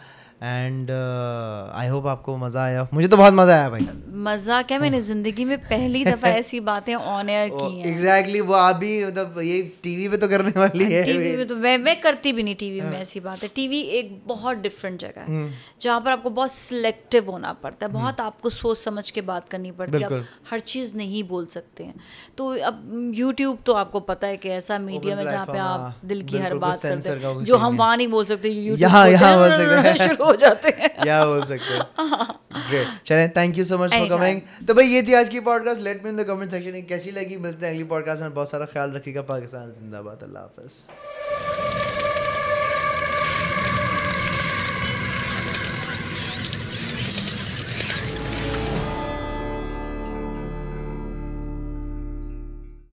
एंड आई होप आपको मज़ा आया मुझे तो बहुत मज़ा आया भाई मज़ा क्या मैंने ज़िंदगी में पहली दफ़ा <laughs> ऐसी बातें ऑन एयर की हैं एग्जैक्टली वो आप भी मतलब ये टीवी पे तो करने वाली है टीवी में तो मैं मैं करती भी नहीं टीवी में हाँ। ऐसी बातें टीवी एक बहुत डिफरेंट जगह है हम्म। जहाँ पर आपको बहुत सिलेक्टिव होना पड़ता है बहुत हम्म। आपको सोच समझ के बात करनी पड़ती है हर चीज़ नहीं बोल सकते हैं तो अब यूट्यूब तो आपको पता है कि ऐसा मीडियम है जहाँ पे आप हाँ। दिल की हर बात करते हैं जो हम वहाँ नहीं बोल सकते यूट्यूब <laughs> हो जाते हैं <laughs> या बोल सकते हैं ग्रेट चलें thank you so much for coming तो भाई ये थी आज की podcast let me in the comment section कैसी लगी मिलते हैं अगली पॉडकास्ट में बहुत सारा ख्याल रखिएगा पाकिस्तान जिंदाबाद अल्लाह हाफिज़